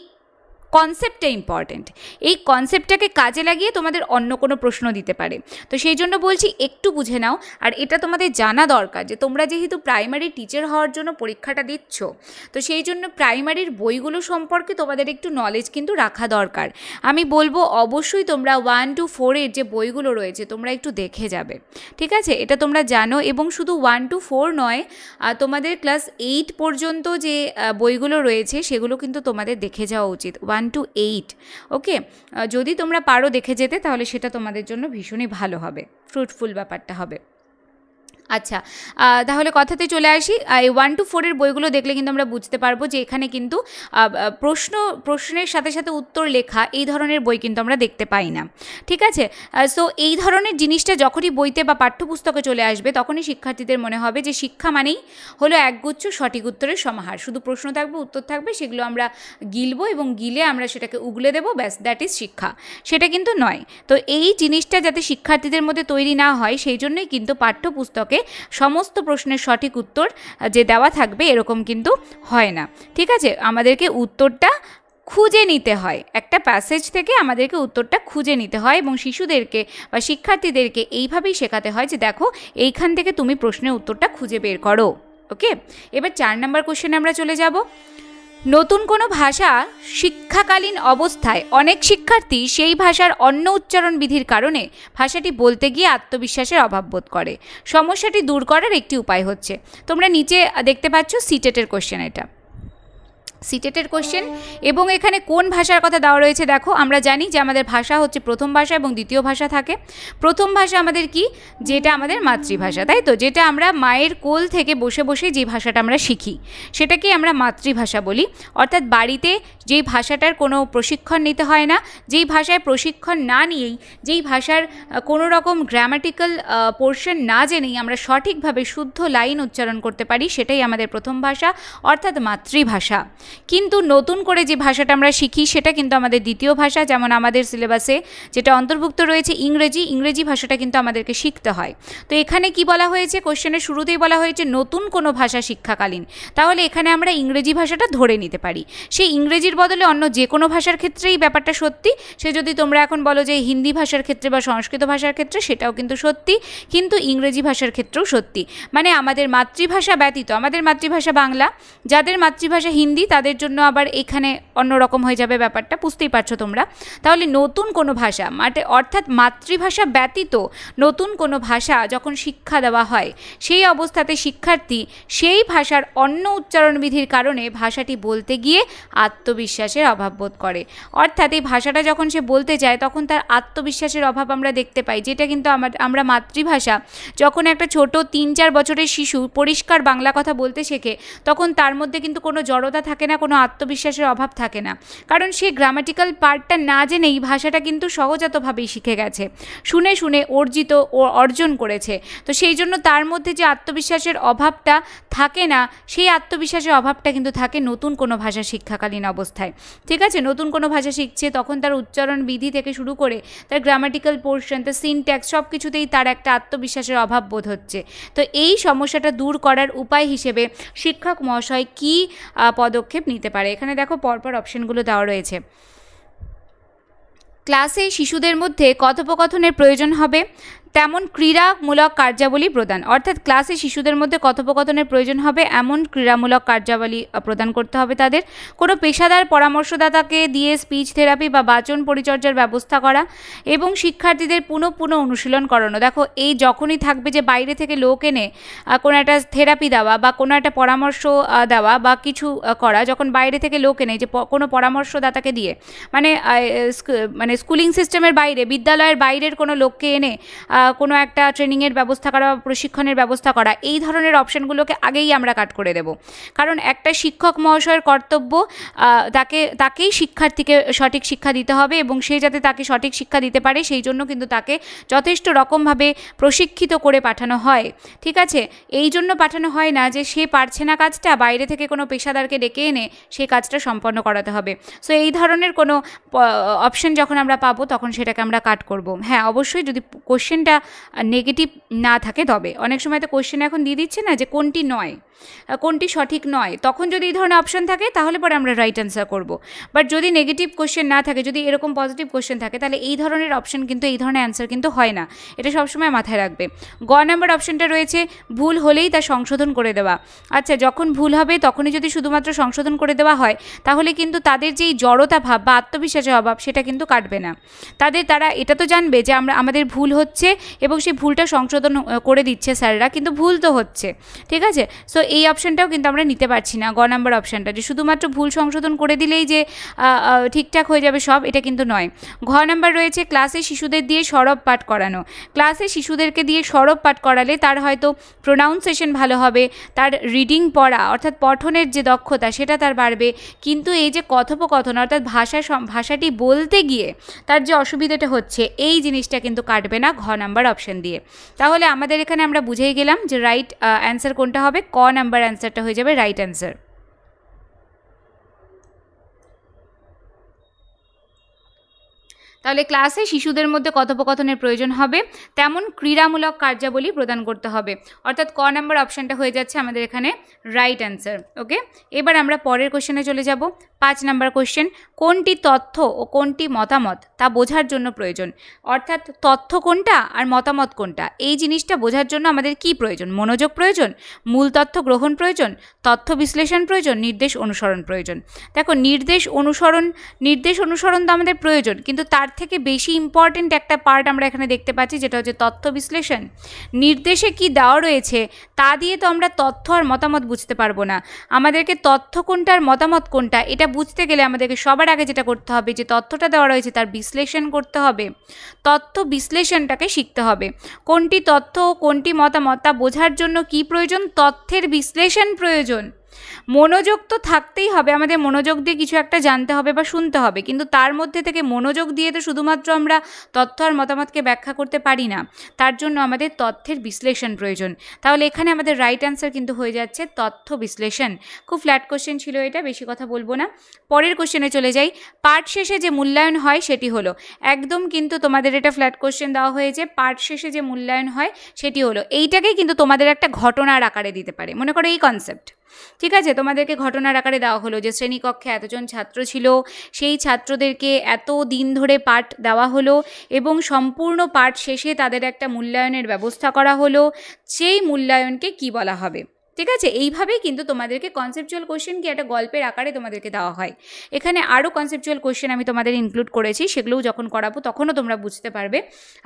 কনসেপ্টটা ইম্পর্টেন্ট এই কনসেপ্টটাকে কাজে লাগিয়ে তোমাদের অন্য কোনো প্রশ্ন দিতে পারে তো সেই জন্য বলছি একটু বুঝে নাও আর এটা তোমাদের জানা দরকার যে তোমরা যেহেতু প্রাইমারি টিচার হওয়ার জন্য পরীক্ষাটা দিচ্ছ তো সেই জন্য প্রাইমারির বইগুলো সম্পর্কে তোমাদের একটু নলেজ কিন্তু রাখা দরকার আমি বলবো অবশ্যই তোমরা ওয়ান টু ফোরের যে বইগুলো রয়েছে তোমরা একটু দেখে যাবে ঠিক আছে এটা তোমরা জানো এবং শুধু ওয়ান টু ফোর নয় তোমাদের ক্লাস এইট পর্যন্ত যে বইগুলো রয়েছে সেগুলো কিন্তু তোমাদের দেখে যাওয়া উচিত ওয়ান টু এইট ওকে যদি তোমরা পারো দেখে যেতে তাহলে সেটা তোমাদের জন্য ভীষণই ভালো হবে ফ্রুটফুল ব্যাপারটা হবে আচ্ছা তাহলে কথাতে চলে আসি এই ওয়ান টু ফোরের বইগুলো দেখলে কিন্তু আমরা বুঝতে পারবো যে এখানে কিন্তু প্রশ্ন প্রশ্নের সাথে সাথে উত্তর লেখা এই ধরনের বই কিন্তু আমরা দেখতে পাই না ঠিক আছে সো এই ধরনের জিনিসটা যখনই বইতে বা পাঠ্যপুস্তকে চলে আসবে তখনই শিক্ষার্থীদের মনে হবে যে শিক্ষা মানেই হলো একগুচ্ছ সঠিক উত্তরের সমাহার শুধু প্রশ্ন থাকবে উত্তর থাকবে সেগুলো আমরা গিলবো এবং গিলে আমরা সেটাকে উগলে দেবো ব্যাস দ্যাট ইজ শিক্ষা সেটা কিন্তু নয় তো এই জিনিসটা যাতে শিক্ষার্থীদের মধ্যে তৈরি না হয় সেই জন্যই কিন্তু পাঠ্যপুস্তকে থাকে সমস্ত প্রশ্নের সঠিক উত্তর যে দেওয়া থাকবে এরকম কিন্তু হয় না ঠিক আছে আমাদেরকে উত্তরটা খুঁজে নিতে হয় একটা প্যাসেজ থেকে আমাদেরকে উত্তরটা খুঁজে নিতে হয় এবং শিশুদেরকে বা শিক্ষার্থীদেরকে এইভাবেই শেখাতে হয় যে দেখো এইখান থেকে তুমি প্রশ্নের উত্তরটা খুঁজে বের করো ওকে এবার চার নাম্বার কোশ্চেনে আমরা চলে যাব নতুন কোনো ভাষা শিক্ষাকালীন অবস্থায় অনেক শিক্ষার্থী সেই ভাষার অন্য উচ্চারণ বিধির কারণে ভাষাটি বলতে গিয়ে আত্মবিশ্বাসের অভাব বোধ করে সমস্যাটি দূর করার একটি উপায় হচ্ছে তোমরা নিচে দেখতে পাচ্ছ সিটেটের e কোশ্চেন এটা সিটেটের কোশ্চেন এবং এখানে কোন ভাষার কথা দেওয়া রয়েছে দেখো আমরা জানি যে আমাদের ভাষা হচ্ছে প্রথম ভাষা এবং দ্বিতীয় ভাষা থাকে প্রথম ভাষা আমাদের কি যেটা আমাদের মাতৃভাষা তাই তো যেটা আমরা মায়ের কোল থেকে বসে বসে যে ভাষাটা আমরা শিখি সেটাকে আমরা মাতৃভাষা বলি অর্থাৎ বাড়িতে যেই ভাষাটার কোনো প্রশিক্ষণ নিতে হয় না যেই ভাষায় প্রশিক্ষণ না নিয়েই যেই ভাষার কোনো রকম গ্রামাটিক্যাল পোর্শন না জেনেই আমরা সঠিকভাবে শুদ্ধ লাইন উচ্চারণ করতে পারি সেটাই আমাদের প্রথম ভাষা অর্থাৎ মাতৃভাষা কিন্তু নতুন করে যে ভাষাটা আমরা শিখি সেটা কিন্তু আমাদের দ্বিতীয় ভাষা যেমন আমাদের সিলেবাসে যেটা অন্তর্ভুক্ত রয়েছে ইংরেজি ইংরেজি ভাষাটা কিন্তু আমাদেরকে শিখতে হয় তো এখানে কি বলা হয়েছে কোশ্চেনের শুরুতেই বলা হয়েছে নতুন কোনো ভাষা শিক্ষাকালীন তাহলে এখানে আমরা ইংরেজি ভাষাটা ধরে নিতে পারি সেই ইংরেজির বদলে অন্য যে কোনো ভাষার ক্ষেত্রেই ব্যাপারটা সত্যি সে যদি তোমরা এখন বলো যে হিন্দি ভাষার ক্ষেত্রে বা সংস্কৃত ভাষার ক্ষেত্রে সেটাও কিন্তু সত্যি কিন্তু ইংরেজি ভাষার ক্ষেত্রেও সত্যি মানে আমাদের মাতৃভাষা ব্যতীত আমাদের মাতৃভাষা বাংলা যাদের মাতৃভাষা হিন্দি তাদের জন্য আবার এখানে অন্যরকম হয়ে যাবে ব্যাপারটা বুঝতেই পারছো তোমরা তাহলে নতুন কোনো ভাষা মানে অর্থাৎ মাতৃভাষা ব্যতীত নতুন কোনো ভাষা যখন শিক্ষা দেওয়া হয় সেই অবস্থাতে শিক্ষার্থী সেই ভাষার অন্য উচ্চারণবিধির কারণে ভাষাটি বলতে গিয়ে আত্মবিশ্বাস বিশ্বাসের অভাব বোধ করে অর্থাৎ এই ভাষাটা যখন সে বলতে যায় তখন তার আত্মবিশ্বাসের অভাব আমরা দেখতে পাই যেটা কিন্তু আমরা মাতৃভাষা যখন একটা ছোট তিন চার বছরের শিশু পরিষ্কার বাংলা কথা বলতে শেখে তখন তার মধ্যে কিন্তু কোনো জড়তা থাকে না কোনো আত্মবিশ্বাসের অভাব থাকে না কারণ সে গ্রামাটিক্যাল পার্টটা না জেনে এই ভাষাটা কিন্তু সহজাতভাবেই শিখে গেছে শুনে শুনে অর্জিত ও অর্জন করেছে তো সেই জন্য তার মধ্যে যে আত্মবিশ্বাসের অভাবটা থাকে না সেই আত্মবিশ্বাসের অভাবটা কিন্তু থাকে নতুন কোনো ভাষা শিক্ষাকালীন অবস্থা অবস্থায় ঠিক আছে নতুন কোনো ভাষা শিখছে তখন তার উচ্চারণ বিধি থেকে শুরু করে তার গ্রামাটিক্যাল পোর্শন তার সিনট্যাক্স সব কিছুতেই তার একটা আত্মবিশ্বাসের অভাব বোধ হচ্ছে তো এই সমস্যাটা দূর করার উপায় হিসেবে শিক্ষক মহাশয় কি পদক্ষেপ নিতে পারে এখানে দেখো পরপর অপশনগুলো দেওয়া রয়েছে ক্লাসে শিশুদের মধ্যে কথোপকথনের প্রয়োজন হবে তেমন ক্রীড়ামূলক কার্যাবলী প্রদান অর্থাৎ ক্লাসে শিশুদের মধ্যে কথোপকথনের প্রয়োজন হবে এমন ক্রীড়ামূলক কার্যাবলী প্রদান করতে হবে তাদের কোনো পেশাদার পরামর্শদাতাকে দিয়ে স্পিচ থেরাপি বা বাচন পরিচর্যার ব্যবস্থা করা এবং শিক্ষার্থীদের পুনঃ পুনঃ অনুশীলন করানো দেখো এই যখনই থাকবে যে বাইরে থেকে লোক এনে কোনো একটা থেরাপি দেওয়া বা কোনো একটা পরামর্শ দেওয়া বা কিছু করা যখন বাইরে থেকে লোক এনে যে কোনো পরামর্শদাতাকে দিয়ে মানে মানে স্কুলিং সিস্টেমের বাইরে বিদ্যালয়ের বাইরের কোনো লোককে এনে কোনো একটা ট্রেনিংয়ের ব্যবস্থা করা বা প্রশিক্ষণের ব্যবস্থা করা এই ধরনের অপশানগুলোকে আগেই আমরা কাট করে দেব কারণ একটা শিক্ষক মহাশয়ের কর্তব্য তাকে তাকেই শিক্ষার্থীকে সঠিক শিক্ষা দিতে হবে এবং সে যাতে তাকে সঠিক শিক্ষা দিতে পারে সেই জন্য কিন্তু তাকে যথেষ্ট রকমভাবে প্রশিক্ষিত করে পাঠানো হয় ঠিক আছে এই জন্য পাঠানো হয় না যে সে পারছে না কাজটা বাইরে থেকে কোনো পেশাদারকে ডেকে এনে সে কাজটা সম্পন্ন করাতে হবে সো এই ধরনের কোনো অপশন যখন আমরা পাবো তখন সেটাকে আমরা কাট করব হ্যাঁ অবশ্যই যদি কোশ্চেনটা নেগেটিভ না থাকে তবে অনেক সময় তো কোশ্চেন এখন দিয়ে দিচ্ছে না যে কোনটি নয় কোনটি সঠিক নয় তখন যদি এই ধরনের অপশান থাকে তাহলে পরে আমরা রাইট অ্যান্সার করব বাট যদি নেগেটিভ কোশ্চেন না থাকে যদি এরকম পজিটিভ কোশ্চেন থাকে তাহলে এই ধরনের অপশান কিন্তু এই ধরনের অ্যান্সার কিন্তু হয় না এটা সবসময় মাথায় রাখবে গ নাম্বার অপশানটা রয়েছে ভুল হলেই তা সংশোধন করে দেওয়া আচ্ছা যখন ভুল হবে তখনই যদি শুধুমাত্র সংশোধন করে দেওয়া হয় তাহলে কিন্তু তাদের যেই জড়তা ভাব বা আত্মবিশ্বাসের অভাব সেটা কিন্তু কাটবে না তাদের তারা এটা তো জানবে যে আমরা আমাদের ভুল হচ্ছে এবং সেই ভুলটা সংশোধন করে দিচ্ছে স্যাররা কিন্তু ভুল তো হচ্ছে ঠিক আছে সো এই অপশানটাও কিন্তু আমরা নিতে পারছি না গ নাম্বার অপশানটা যে শুধুমাত্র ভুল সংশোধন করে দিলেই যে ঠিকঠাক হয়ে যাবে সব এটা কিন্তু নয় ঘ নাম্বার রয়েছে ক্লাসে শিশুদের দিয়ে সরব পাঠ করানো ক্লাসে শিশুদেরকে দিয়ে সরব পাঠ করালে তার হয়তো প্রোনাউন্সেশন ভালো হবে তার রিডিং পড়া অর্থাৎ পঠনের যে দক্ষতা সেটা তার বাড়বে কিন্তু এই যে কথোপকথন অর্থাৎ ভাষা ভাষাটি বলতে গিয়ে তার যে অসুবিধাটা হচ্ছে এই জিনিসটা কিন্তু কাটবে না ঘ নাম্বার অপশন দিয়ে তাহলে আমাদের এখানে আমরা বুঝেই গেলাম যে রাইট অ্যান্সার কোনটা হবে ক নাম্বার অ্যান্সারটা হয়ে যাবে রাইট অ্যান্সার তাহলে ক্লাসে শিশুদের মধ্যে কথোপকথনের প্রয়োজন হবে তেমন ক্রীড়ামূলক কার্যাবলী প্রদান করতে হবে অর্থাৎ ক নাম্বার অপশানটা হয়ে যাচ্ছে আমাদের এখানে রাইট অ্যান্সার ওকে এবার আমরা পরের কোশ্চেনে চলে যাব পাঁচ নাম্বার কোশ্চেন কোনটি তথ্য ও কোনটি মতামত তা বোঝার জন্য প্রয়োজন অর্থাৎ তথ্য কোনটা আর মতামত কোনটা এই জিনিসটা বোঝার জন্য আমাদের কি প্রয়োজন মনোযোগ প্রয়োজন মূল তথ্য গ্রহণ প্রয়োজন তথ্য বিশ্লেষণ প্রয়োজন নির্দেশ অনুসরণ প্রয়োজন দেখো নির্দেশ অনুসরণ নির্দেশ অনুসরণ তো আমাদের প্রয়োজন কিন্তু তার থেকে বেশি ইম্পর্টেন্ট একটা পার্ট আমরা এখানে দেখতে পাচ্ছি যেটা হচ্ছে তথ্য বিশ্লেষণ নির্দেশে কি দেওয়া রয়েছে তা দিয়ে তো আমরা তথ্য আর মতামত বুঝতে পারবো না আমাদেরকে তথ্য কোনটা আর মতামত কোনটা এটা বুঝতে গেলে আমাদেরকে সবার আগে যেটা করতে হবে যে তথ্যটা দেওয়া রয়েছে তার বিশ্লেষণ করতে হবে তথ্য বিশ্লেষণটাকে শিখতে হবে কোনটি তথ্য কোনটি মতামত তা বোঝার জন্য কি প্রয়োজন তথ্যের বিশ্লেষণ প্রয়োজন মনোযোগ তো থাকতেই হবে আমাদের মনোযোগ দিয়ে কিছু একটা জানতে হবে বা শুনতে হবে কিন্তু তার মধ্যে থেকে মনোযোগ দিয়ে তো শুধুমাত্র আমরা তথ্য আর মতামতকে ব্যাখ্যা করতে পারি না তার জন্য আমাদের তথ্যের বিশ্লেষণ প্রয়োজন তাহলে এখানে আমাদের রাইট অ্যান্সার কিন্তু হয়ে যাচ্ছে তথ্য বিশ্লেষণ খুব ফ্ল্যাট কোশ্চেন ছিল এটা বেশি কথা বলবো না পরের কোশ্চেনে চলে যাই পার্ট শেষে যে মূল্যায়ন হয় সেটি হলো একদম কিন্তু তোমাদের এটা ফ্ল্যাট কোশ্চেন দেওয়া হয়েছে পার্ট শেষে যে মূল্যায়ন হয় সেটি হলো এইটাকেই কিন্তু তোমাদের একটা ঘটনার আকারে দিতে পারে মনে করো এই কনসেপ্ট ঠিক আছে তোমাদেরকে ঘটনার আকারে দেওয়া হলো যে শ্রেণীকক্ষে এতজন ছাত্র ছিল সেই ছাত্রদেরকে এত দিন ধরে পাঠ দেওয়া হলো এবং সম্পূর্ণ পাঠ শেষে তাদের একটা মূল্যায়নের ব্যবস্থা করা হলো সেই মূল্যায়নকে কি বলা হবে ঠিক আছে এইভাবেই কিন্তু তোমাদেরকে কনসেপচুয়াল কোশ্চেন কি একটা গল্পের আকারে তোমাদেরকে দেওয়া হয় এখানে আরও কনসেপচুয়াল কোশ্চেন আমি তোমাদের ইনক্লুড করেছি সেগুলোও যখন করাবো তখনও তোমরা বুঝতে পারবে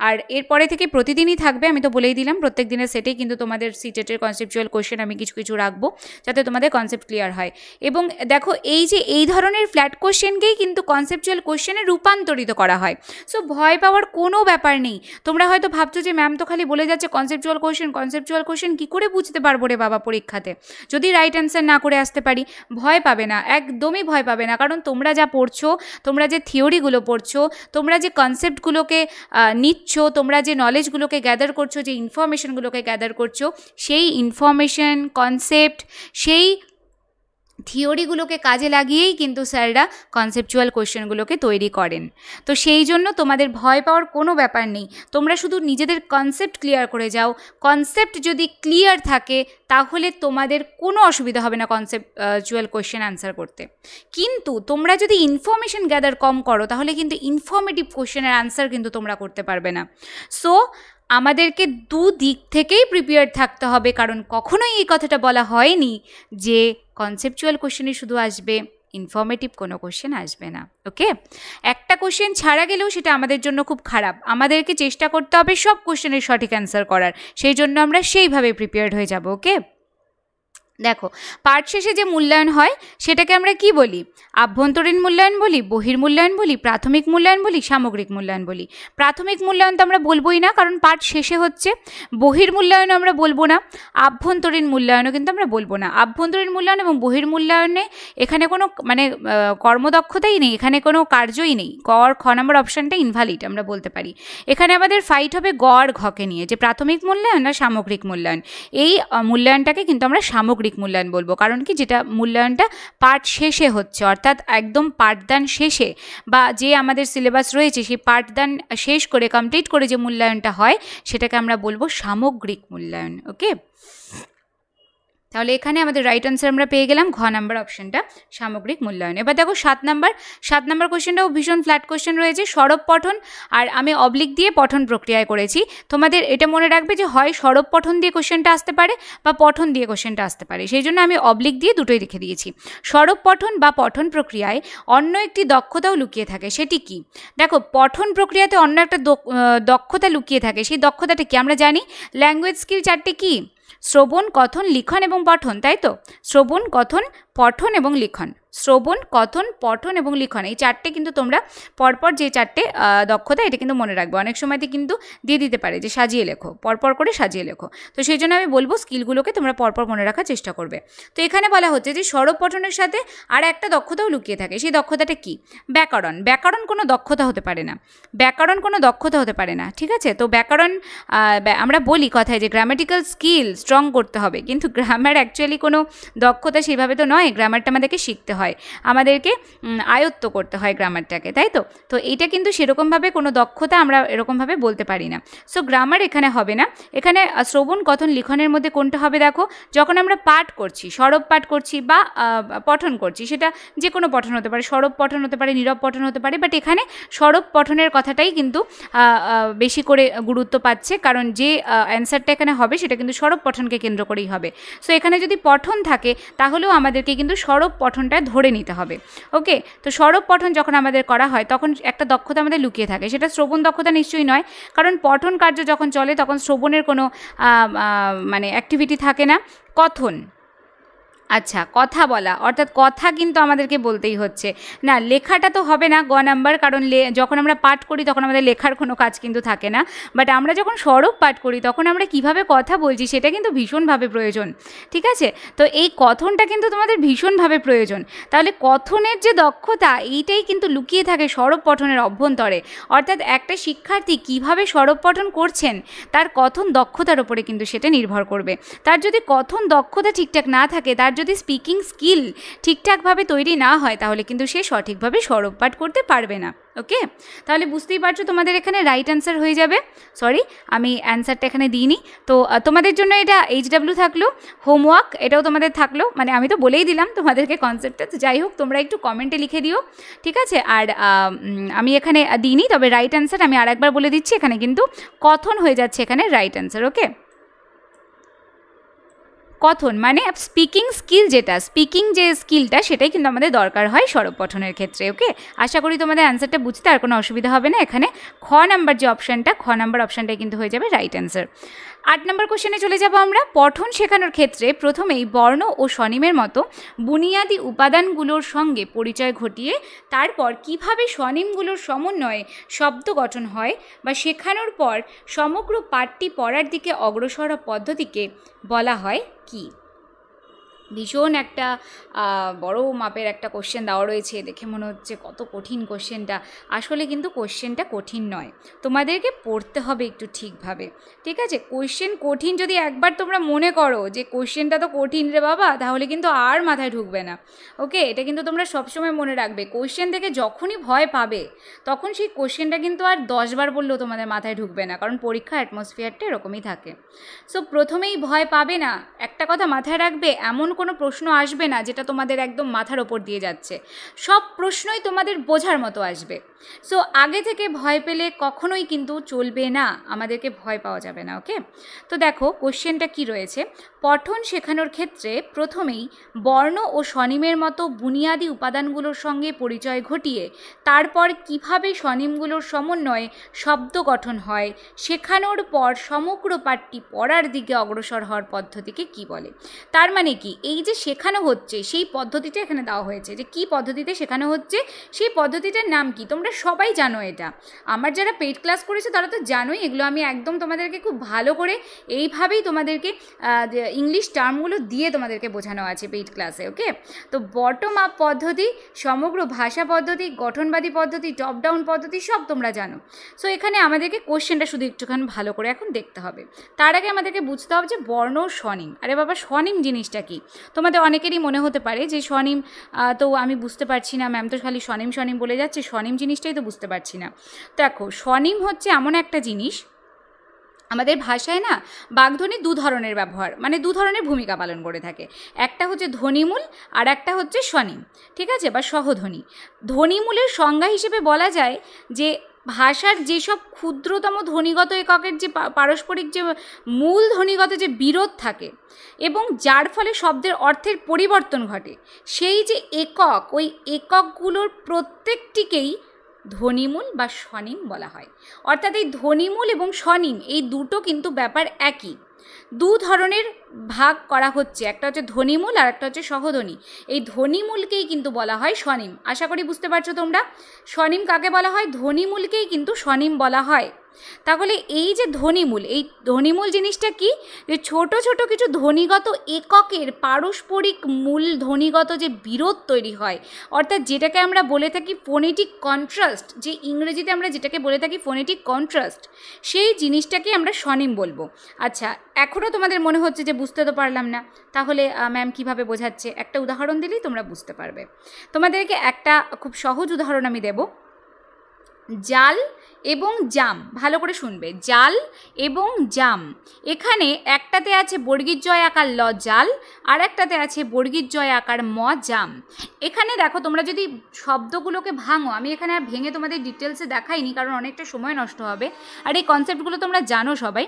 আর এরপরে থেকে প্রতিদিনই থাকবে আমি তো বলেই দিলাম প্রত্যেক দিনের সেটেই কিন্তু তোমাদের সিটেটের কনসেপচুয়াল কোশ্চেন আমি কিছু কিছু রাখবো যাতে তোমাদের কনসেপ্ট ক্লিয়ার হয় এবং দেখো এই যে এই ধরনের ফ্ল্যাট কোয়েশ্চেনকেই কিন্তু কনসেপচুয়াল কোশ্চেনে রূপান্তরিত করা হয় সো ভয় পাওয়ার কোনো ব্যাপার নেই তোমরা হয়তো ভাবছো যে ম্যাম তো খালি বলে যাচ্ছে কনসেপচুয়াল কোশ্চেন কনসেপচুয়াল কোশ্চেন কী করে বুঝতে পারবো রে বাবা পরীক্ষা পরীক্ষাতে যদি রাইট অ্যান্সার না করে আসতে পারি ভয় পাবে না একদমই ভয় পাবে না কারণ তোমরা যা পড়ছো তোমরা যে থিওরিগুলো পড়ছো তোমরা যে কনসেপ্টগুলোকে নিচ্ছ তোমরা যে নলেজগুলোকে গ্যাদার করছো যে ইনফরমেশনগুলোকে গ্যাদার করছো সেই ইনফরমেশন কনসেপ্ট সেই থিওরিগুলোকে কাজে লাগিয়েই কিন্তু স্যাররা কনসেপচুয়াল কোয়েশ্চেনগুলোকে তৈরি করেন তো সেই জন্য তোমাদের ভয় পাওয়ার কোনো ব্যাপার নেই তোমরা শুধু নিজেদের কনসেপ্ট ক্লিয়ার করে যাও কনসেপ্ট যদি ক্লিয়ার থাকে তাহলে তোমাদের কোনো অসুবিধা হবে না কনসেপচুয়াল কোয়েশ্চেন অ্যান্সার করতে কিন্তু তোমরা যদি ইনফরমেশান গ্যাদার কম করো তাহলে কিন্তু ইনফর্মেটিভ কোয়েশ্চেনের অ্যান্সার কিন্তু তোমরা করতে পারবে না সো আমাদেরকে দু দিক থেকেই প্রিপেয়ার থাকতে হবে কারণ কখনোই এই কথাটা বলা হয়নি যে কনসেপচুয়াল কোশ্চেনই শুধু আসবে ইনফর্মেটিভ কোনো কোশ্চেন আসবে না ওকে একটা কোশ্চেন ছাড়া গেলেও সেটা আমাদের জন্য খুব খারাপ আমাদেরকে চেষ্টা করতে হবে সব কোশ্চেনের সঠিক অ্যান্সার করার সেই জন্য আমরা সেইভাবে প্রিপেয়ার্ড হয়ে যাব ওকে দেখো পাঠ শেষে যে মূল্যায়ন হয় সেটাকে আমরা কি বলি আভ্যন্তরীণ মূল্যায়ন বলি বহির্মূল্যায়ন বলি প্রাথমিক মূল্যায়ন বলি সামগ্রিক মূল্যায়ন বলি প্রাথমিক মূল্যায়ন তো আমরা বলবোই না কারণ পাঠ শেষে হচ্ছে বহির্মূল্যায়ন আমরা বলবো না আভ্যন্তরীণ মূল্যায়নও কিন্তু আমরা বলবো না আভ্যন্তরীণ মূল্যায়ন এবং বহির্মূল্যায়নে এখানে কোনো মানে কর্মদক্ষতাই নেই এখানে কোনো কার্যই নেই গড় খ নম্বর অপশানটা ইনভ্যালিড আমরা বলতে পারি এখানে আমাদের ফাইট হবে গড় ঘকে নিয়ে যে প্রাথমিক মূল্যায়ন আর সামগ্রিক মূল্যায়ন এই মূল্যায়নটাকে কিন্তু আমরা সামগ্রিক সামগ্রিক মূল্যায়ন বলবো কারণ কি যেটা মূল্যায়নটা পাঠ শেষে হচ্ছে অর্থাৎ একদম পাঠদান শেষে বা যে আমাদের সিলেবাস রয়েছে সেই পাঠদান শেষ করে কমপ্লিট করে যে মূল্যায়নটা হয় সেটাকে আমরা বলবো সামগ্রিক মূল্যায়ন ওকে তাহলে এখানে আমাদের রাইট আনসার আমরা পেয়ে গেলাম ঘ নাম্বার অপশনটা সামগ্রিক মূল্যায়ন এবার দেখো সাত নাম্বার সাত নাম্বার কোয়েশ্চেনটাও ভীষণ ফ্ল্যাট কোশ্চেন রয়েছে সরব পঠন আর আমি অবলিক দিয়ে পঠন প্রক্রিয়ায় করেছি তোমাদের এটা মনে রাখবে যে হয় সরব পঠন দিয়ে কোশ্চেনটা আসতে পারে বা পঠন দিয়ে কোশ্চেনটা আসতে পারে সেই জন্য আমি অবলিক দিয়ে দুটোই রেখে দিয়েছি সরব পঠন বা পঠন প্রক্রিয়ায় অন্য একটি দক্ষতাও লুকিয়ে থাকে সেটি কি দেখো পঠন প্রক্রিয়াতে অন্য একটা দক্ষতা লুকিয়ে থাকে সেই দক্ষতাটা কি আমরা জানি ল্যাঙ্গুয়েজ স্কিল চারটে কী শ্রবণ কথন লিখন এবং পঠন তাই তো শ্রবণ কথন পঠন এবং লিখন শ্রবণ কথন পঠন এবং লিখন এই চারটে কিন্তু তোমরা পরপর যে চারটে দক্ষতা এটা কিন্তু মনে রাখবে অনেক সময়তে কিন্তু দিয়ে দিতে পারে যে সাজিয়ে লেখো পরপর করে সাজিয়ে লেখো তো সেই জন্য আমি বলবো স্কিলগুলোকে তোমরা পরপর মনে রাখার চেষ্টা করবে তো এখানে বলা হচ্ছে যে সরব পঠনের সাথে আর একটা দক্ষতাও লুকিয়ে থাকে সেই দক্ষতাটা কি ব্যাকরণ ব্যাকরণ কোনো দক্ষতা হতে পারে না ব্যাকরণ কোনো দক্ষতা হতে পারে না ঠিক আছে তো ব্যাকরণ আমরা বলি কথায় যে গ্রামাটিক্যাল স্কিল স্ট্রং করতে হবে কিন্তু গ্রামার অ্যাকচুয়ালি কোনো দক্ষতা সেভাবে তো নয় নয় গ্রামারটা আমাদেরকে শিখতে হয় আমাদেরকে আয়ত্ত করতে হয় গ্রামারটাকে তাই তো তো এটা কিন্তু সেরকমভাবে কোনো দক্ষতা আমরা এরকমভাবে বলতে পারি না সো গ্রামার এখানে হবে না এখানে শ্রবণ কথন লিখনের মধ্যে কোনটা হবে দেখো যখন আমরা পাঠ করছি সরব পাঠ করছি বা পঠন করছি সেটা যে কোনো পঠন হতে পারে সরব পঠন হতে পারে নীরব পঠন হতে পারে বাট এখানে সরব পঠনের কথাটাই কিন্তু বেশি করে গুরুত্ব পাচ্ছে কারণ যে অ্যান্সারটা এখানে হবে সেটা কিন্তু সরব পঠনকে কেন্দ্র করেই হবে সো এখানে যদি পঠন থাকে তাহলেও আমাদেরকে আমাদেরকে কিন্তু সরব পঠনটা ধরে নিতে হবে ওকে তো সরব পঠন যখন আমাদের করা হয় তখন একটা দক্ষতা আমাদের লুকিয়ে থাকে সেটা শ্রবণ দক্ষতা নিশ্চয়ই নয় কারণ পঠন কার্য যখন চলে তখন শ্রবণের কোনো মানে অ্যাক্টিভিটি থাকে না কথন আচ্ছা কথা বলা অর্থাৎ কথা কিন্তু আমাদেরকে বলতেই হচ্ছে না লেখাটা তো হবে না গ নাম্বার কারণ যখন আমরা পাঠ করি তখন আমাদের লেখার কোনো কাজ কিন্তু থাকে না বাট আমরা যখন স্বরূপ পাঠ করি তখন আমরা কিভাবে কথা বলছি সেটা কিন্তু ভীষণভাবে প্রয়োজন ঠিক আছে তো এই কথনটা কিন্তু তোমাদের ভীষণভাবে প্রয়োজন তাহলে কথনের যে দক্ষতা এইটাই কিন্তু লুকিয়ে থাকে স্বরূপ পঠনের অভ্যন্তরে অর্থাৎ একটা শিক্ষার্থী কিভাবে স্বরূপ পঠন করছেন তার কথন দক্ষতার উপরে কিন্তু সেটা নির্ভর করবে তার যদি কথন দক্ষতা ঠিকঠাক না থাকে তার যদি স্পিকিং স্কিল ঠিকঠাকভাবে তৈরি না হয় তাহলে কিন্তু সে সঠিকভাবে সরব পাঠ করতে পারবে না ওকে তাহলে বুঝতেই পারছো তোমাদের এখানে রাইট অ্যান্সার হয়ে যাবে সরি আমি অ্যান্সারটা এখানে দিইনি তো তোমাদের জন্য এটা এইচ ডাব্লিউ থাকলো হোমওয়ার্ক এটাও তোমাদের থাকলো মানে আমি তো বলেই দিলাম তোমাদেরকে কনসেপ্টটা তো যাই হোক তোমরা একটু কমেন্টে লিখে দিও ঠিক আছে আর আমি এখানে দিইনি তবে রাইট অ্যান্সার আমি আরেকবার বলে দিচ্ছি এখানে কিন্তু কথন হয়ে যাচ্ছে এখানে রাইট অ্যান্সার ওকে কথন মানে স্পিকিং স্কিল যেটা স্পিকিং যে স্কিলটা সেটাই কিন্তু আমাদের দরকার হয় সরব পঠনের ক্ষেত্রে ওকে আশা করি তোমাদের অ্যান্সারটা বুঝতে আর কোনো অসুবিধা হবে না এখানে খ নাম্বার যে অপশানটা খ নাম্বার অপশানটাই কিন্তু হয়ে যাবে রাইট অ্যান্সার আট নম্বর কোশ্চেনে চলে যাব আমরা পঠন শেখানোর ক্ষেত্রে প্রথমেই বর্ণ ও স্বনিমের মতো বুনিয়াদি উপাদানগুলোর সঙ্গে পরিচয় ঘটিয়ে তারপর কিভাবে স্বনিমগুলোর সমন্বয়ে শব্দ গঠন হয় বা শেখানোর পর সমগ্র পাঠটি পড়ার দিকে অগ্রসর পদ্ধতিকে বলা হয় কী ভীষণ একটা বড় মাপের একটা কোশ্চেন দেওয়া রয়েছে দেখে মনে হচ্ছে কত কঠিন কোশ্চেনটা আসলে কিন্তু কোশ্চেনটা কঠিন নয় তোমাদেরকে পড়তে হবে একটু ঠিকভাবে ঠিক আছে কোশ্চেন কঠিন যদি একবার তোমরা মনে করো যে কোশ্চেনটা তো কঠিন রে বাবা তাহলে কিন্তু আর মাথায় ঢুকবে না ওকে এটা কিন্তু তোমরা সবসময় মনে রাখবে কোশ্চেন থেকে যখনই ভয় পাবে তখন সেই কোশ্চেনটা কিন্তু আর দশবার বললেও তোমাদের মাথায় ঢুকবে না কারণ পরীক্ষা অ্যাটমসফিয়ারটা এরকমই থাকে সো প্রথমেই ভয় পাবে না একটা কথা মাথায় রাখবে এমন কোনো প্রশ্ন আসবে না যেটা তোমাদের একদম মাথার ওপর দিয়ে যাচ্ছে সব প্রশ্নই তোমাদের বোঝার মতো আসবে সো আগে থেকে ভয় পেলে কখনোই কিন্তু চলবে না আমাদেরকে ভয় পাওয়া যাবে না ওকে তো দেখো কোশ্চেনটা কি রয়েছে পঠন শেখানোর ক্ষেত্রে প্রথমেই বর্ণ ও স্বনিমের মতো বুনিয়াদি উপাদানগুলোর সঙ্গে পরিচয় ঘটিয়ে তারপর কিভাবে স্বনিমগুলোর সমন্বয়ে শব্দ গঠন হয় শেখানোর পর সমগ্র পাঠটি পড়ার দিকে অগ্রসর হওয়ার পদ্ধতিকে কি বলে তার মানে কি এই যে শেখানো হচ্ছে সেই পদ্ধতিটা এখানে দেওয়া হয়েছে যে কি পদ্ধতিতে শেখানো হচ্ছে সেই পদ্ধতিটার নাম কি তোমরা সবাই জানো এটা আমার যারা পেইড ক্লাস করেছে তারা তো জানোই এগুলো আমি একদম তোমাদেরকে খুব ভালো করে এইভাবেই তোমাদেরকে ইংলিশ টার্মগুলো দিয়ে তোমাদেরকে বোঝানো আছে পেইড ক্লাসে ওকে তো বটম আপ পদ্ধতি সমগ্র ভাষা পদ্ধতি গঠনবাদী পদ্ধতি টপ ডাউন পদ্ধতি সব তোমরা জানো সো এখানে আমাদেরকে কোশ্চেনটা শুধু একটুখানি ভালো করে এখন দেখতে হবে তার আগে আমাদেরকে বুঝতে হবে যে বর্ণ স্বনিম আরে বাবা স্বনিম জিনিসটা কি তোমাদের অনেকেরই মনে হতে পারে যে স্বনিম তো আমি বুঝতে পারছি না ম্যাম তো খালি স্বনিম স্বনিম বলে যাচ্ছে স্বনিম জিনিসটাই তো বুঝতে পারছি না দেখো স্বনিম হচ্ছে এমন একটা জিনিস আমাদের ভাষায় না বাগধ্বনি দু ধরনের ব্যবহার মানে দু ধরনের ভূমিকা পালন করে থাকে একটা হচ্ছে ধ্বনিমূল আর একটা হচ্ছে স্বনিম ঠিক আছে বা সহধ্বনি ধ্বনিমূলের সংজ্ঞা হিসেবে বলা যায় যে ভাষার যেসব ক্ষুদ্রতম ধ্বনিগত এককের যে পারস্পরিক যে মূল ধ্বনিগত যে বিরোধ থাকে এবং যার ফলে শব্দের অর্থের পরিবর্তন ঘটে সেই যে একক ওই এককগুলোর প্রত্যেকটিকেই ধ্বনিমূল বা স্বনিম বলা হয় অর্থাৎ এই ধ্বনিমূল এবং স্বনিম এই দুটো কিন্তু ব্যাপার একই দু ধরনের ভাগ করা হচ্ছে একটা হচ্ছে ধ্বনিমূল আর একটা হচ্ছে সহধ্বনি এই ধ্বনিমূলকেই কিন্তু বলা হয় স্বনিম আশা করি বুঝতে পারছো তোমরা স্বনিম কাকে বলা হয় ধ্বনিমূলকেই কিন্তু স্বনিম বলা হয় তাহলে এই যে ধ্বনিমূল এই ধ্বনিমূল জিনিসটা কি যে ছোট ছোট কিছু ধ্বনিগত এককের পারস্পরিক মূল ধ্বনিগত যে বিরোধ তৈরি হয় অর্থাৎ যেটাকে আমরা বলে থাকি ফোনেটিক কন্ট্রাস্ট যে ইংরেজিতে আমরা যেটাকে বলে থাকি ফোনেটিক কন্ট্রাস্ট সেই জিনিসটাকে আমরা স্বনিম বলবো আচ্ছা এখনও তোমাদের মনে হচ্ছে যে বুঝতে তো পারলাম না তাহলে ম্যাম কিভাবে বোঝাচ্ছে একটা উদাহরণ দিলেই তোমরা বুঝতে পারবে তোমাদেরকে একটা খুব সহজ উদাহরণ আমি দেব জাল এবং জাম ভালো করে শুনবে জাল এবং জাম এখানে একটাতে আছে বর্গীর জয় আকার ল জাল আর একটাতে আছে বর্গীর জয় আকার ম জাম এখানে দেখো তোমরা যদি শব্দগুলোকে ভাঙো আমি এখানে আর ভেঙে তোমাদের ডিটেলসে দেখাইনি কারণ অনেকটা সময় নষ্ট হবে আর এই কনসেপ্টগুলো তোমরা জানো সবাই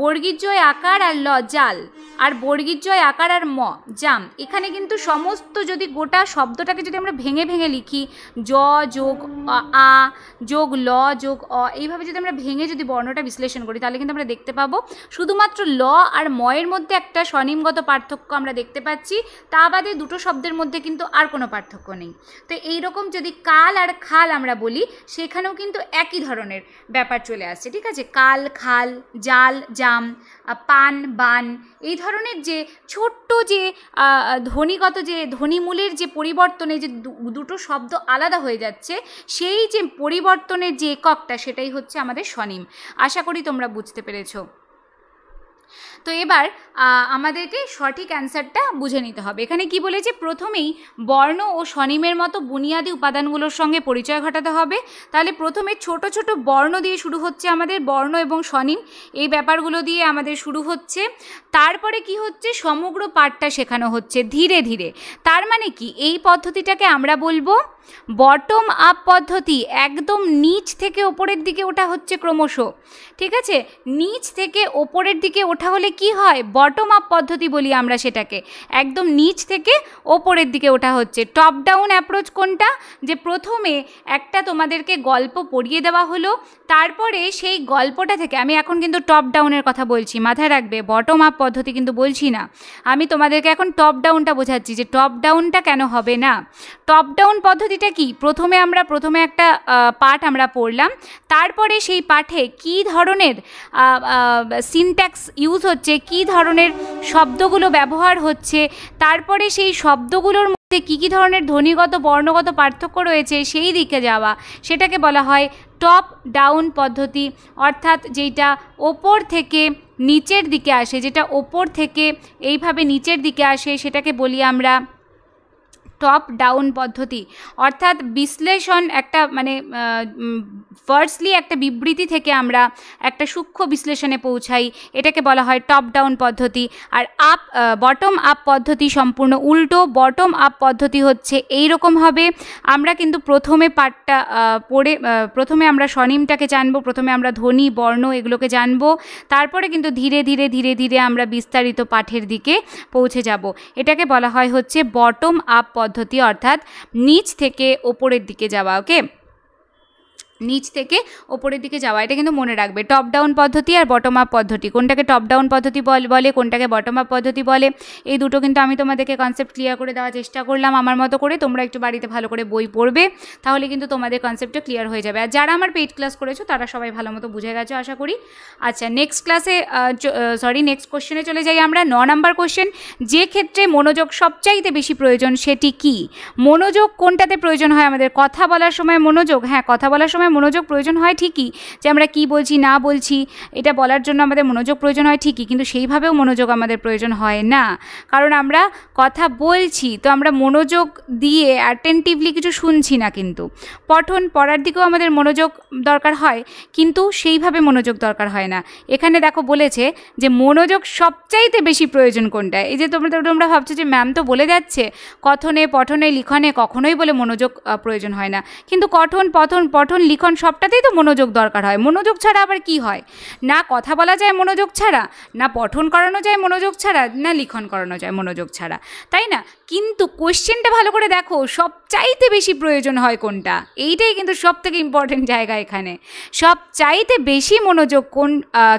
বর্গীর জয় আকার আর ল জাল আর বর্গীর জয় আকার আর ম জাম এখানে কিন্তু সমস্ত যদি গোটা শব্দটাকে যদি আমরা ভেঙে ভেঙে লিখি জ যোগ আ যোগ ল যোগ এইভাবে যদি আমরা ভেঙে যদি বর্ণটা বিশ্লেষণ করি তাহলে কিন্তু আমরা দেখতে পাবো শুধুমাত্র ল আর ময়ের মধ্যে একটা স্বনিমগত পার্থক্য আমরা দেখতে পাচ্ছি তা বাদে দুটো শব্দের মধ্যে কিন্তু আর কোনো পার্থক্য নেই তো এই রকম যদি কাল আর খাল আমরা বলি সেখানেও কিন্তু একই ধরনের ব্যাপার চলে আসছে ঠিক আছে কাল খাল জাল জাম পান বান এই ধরনের যে ছোট্ট যে ধ্বনিগত যে ধ্বনিমূলের যে পরিবর্তনে যে দুটো শব্দ আলাদা হয়ে যাচ্ছে সেই যে পরিবর্তনের যে এককটা সেটাই হচ্ছে আমাদের স্বনিম আশা করি তোমরা বুঝতে পেরেছো তো এবার আমাদেরকে সঠিক অ্যান্সারটা বুঝে নিতে হবে এখানে কি বলেছে প্রথমেই বর্ণ ও স্বনিমের মতো বুনিয়াদি উপাদানগুলোর সঙ্গে পরিচয় ঘটাতে হবে তাহলে প্রথমে ছোট ছোট বর্ণ দিয়ে শুরু হচ্ছে আমাদের বর্ণ এবং স্বনিম এই ব্যাপারগুলো দিয়ে আমাদের শুরু হচ্ছে তারপরে কি হচ্ছে সমগ্র পাঠটা শেখানো হচ্ছে ধীরে ধীরে তার মানে কি এই পদ্ধতিটাকে আমরা বলবো বটম আপ পদ্ধতি একদম নিচ থেকে ওপরের দিকে ওঠা হচ্ছে ক্রমশ ঠিক আছে নিচ থেকে ওপরের দিকে ওঠা হলে কি হয় বটম আপ পদ্ধতি বলি আমরা সেটাকে একদম নিচ থেকে ওপরের দিকে ওঠা হচ্ছে টপ ডাউন অ্যাপ্রোচ কোনটা যে প্রথমে একটা তোমাদেরকে গল্প পড়িয়ে দেওয়া হলো তারপরে সেই গল্পটা থেকে আমি এখন কিন্তু টপ ডাউনের কথা বলছি মাথায় রাখবে বটম আপ পদ্ধতি কিন্তু বলছি না আমি তোমাদেরকে এখন টপ ডাউনটা বোঝাচ্ছি যে টপ ডাউনটা কেন হবে না টপ ডাউন পদ্ধতিটা কি প্রথমে আমরা প্রথমে একটা পাঠ আমরা পড়লাম তারপরে সেই পাঠে কি ধরনের সিনট্যাক্স ইউজ হচ্ছে হচ্ছে কি ধরনের শব্দগুলো ব্যবহার হচ্ছে তারপরে সেই শব্দগুলোর মধ্যে কী কী ধরনের ধ্বনিগত বর্ণগত পার্থক্য রয়েছে সেই দিকে যাওয়া সেটাকে বলা হয় টপ ডাউন পদ্ধতি অর্থাৎ যেটা ওপর থেকে নিচের দিকে আসে যেটা ওপর থেকে এইভাবে নিচের দিকে আসে সেটাকে বলি আমরা টপ ডাউন পদ্ধতি অর্থাৎ বিশ্লেষণ একটা মানে ফার্স্টলি একটা বিবৃতি থেকে আমরা একটা সূক্ষ্ম বিশ্লেষণে পৌঁছাই এটাকে বলা হয় টপ ডাউন পদ্ধতি আর আপ বটম আপ পদ্ধতি সম্পূর্ণ উল্টো বটম আপ পদ্ধতি হচ্ছে এই রকম হবে আমরা কিন্তু প্রথমে পাঠটা পড়ে প্রথমে আমরা স্বনিমটাকে জানবো প্রথমে আমরা ধ্বনি বর্ণ এগুলোকে জানবো তারপরে কিন্তু ধীরে ধীরে ধীরে ধীরে আমরা বিস্তারিত পাঠের দিকে পৌঁছে যাব এটাকে বলা হয় হচ্ছে বটম আপ পদ্ধতি পদ্ধতি অর্থাৎ নিচ থেকে ওপরের দিকে যাওয়া ওকে নিচ থেকে ওপরের দিকে যাওয়া এটা কিন্তু মনে রাখবে টপ ডাউন পদ্ধতি আর বটম আপ পদ্ধতি কোনটাকে টপ ডাউন পদ্ধতি বলে কোনটাকে বটম আপ পদ্ধতি বলে এই দুটো কিন্তু আমি তোমাদেরকে কনসেপ্ট ক্লিয়ার করে দেওয়ার চেষ্টা করলাম আমার মতো করে তোমরা একটু বাড়িতে ভালো করে বই পড়বে তাহলে কিন্তু তোমাদের কনসেপ্টটা ক্লিয়ার হয়ে যাবে আর যারা আমার পেইড ক্লাস করেছো তারা সবাই ভালো মতো বুঝে গেছো আশা করি আচ্ছা নেক্সট ক্লাসে সরি নেক্সট কোশ্চেনে চলে যাই আমরা ন নাম্বার কোশ্চেন যে ক্ষেত্রে মনোযোগ সবচাইতে বেশি প্রয়োজন সেটি কি মনোযোগ কোনটাতে প্রয়োজন হয় আমাদের কথা বলার সময় মনোযোগ হ্যাঁ কথা বলার সময় মনোযোগ প্রয়োজন হয় ঠিকই যে আমরা কি বলছি না বলছি এটা বলার জন্য আমাদের মনোযোগ প্রয়োজন হয় ঠিকই কিন্তু সেইভাবেও মনোযোগ আমাদের প্রয়োজন হয় না কারণ আমরা কথা বলছি তো আমরা মনোযোগ দিয়ে অ্যাটেন্টিভলি কিছু শুনছি না কিন্তু পঠন পড়ার দিকেও আমাদের মনোযোগ দরকার হয় কিন্তু সেইভাবে মনোযোগ দরকার হয় না এখানে দেখো বলেছে যে মনোযোগ সবচাইতে বেশি প্রয়োজন কোনটা এই যে তোমরা তোমরা ভাবছো যে ম্যাম তো বলে যাচ্ছে কথনে পঠনে লিখনে কখনোই বলে মনোযোগ প্রয়োজন হয় না কিন্তু কঠন পঠন পঠন লিখন প্রশিক্ষণ সবটাতেই তো মনোযোগ দরকার হয় মনোযোগ ছাড়া আবার কি হয় না কথা বলা যায় মনোযোগ ছাড়া না পঠন করানো যায় মনোযোগ ছাড়া না লিখন করানো যায় মনোযোগ ছাড়া তাই না কিন্তু কোশ্চেনটা ভালো করে দেখো সবচাইতে বেশি প্রয়োজন হয় কোনটা এইটাই কিন্তু সব থেকে ইম্পর্টেন্ট জায়গা এখানে সব চাইতে বেশি মনোযোগ কোন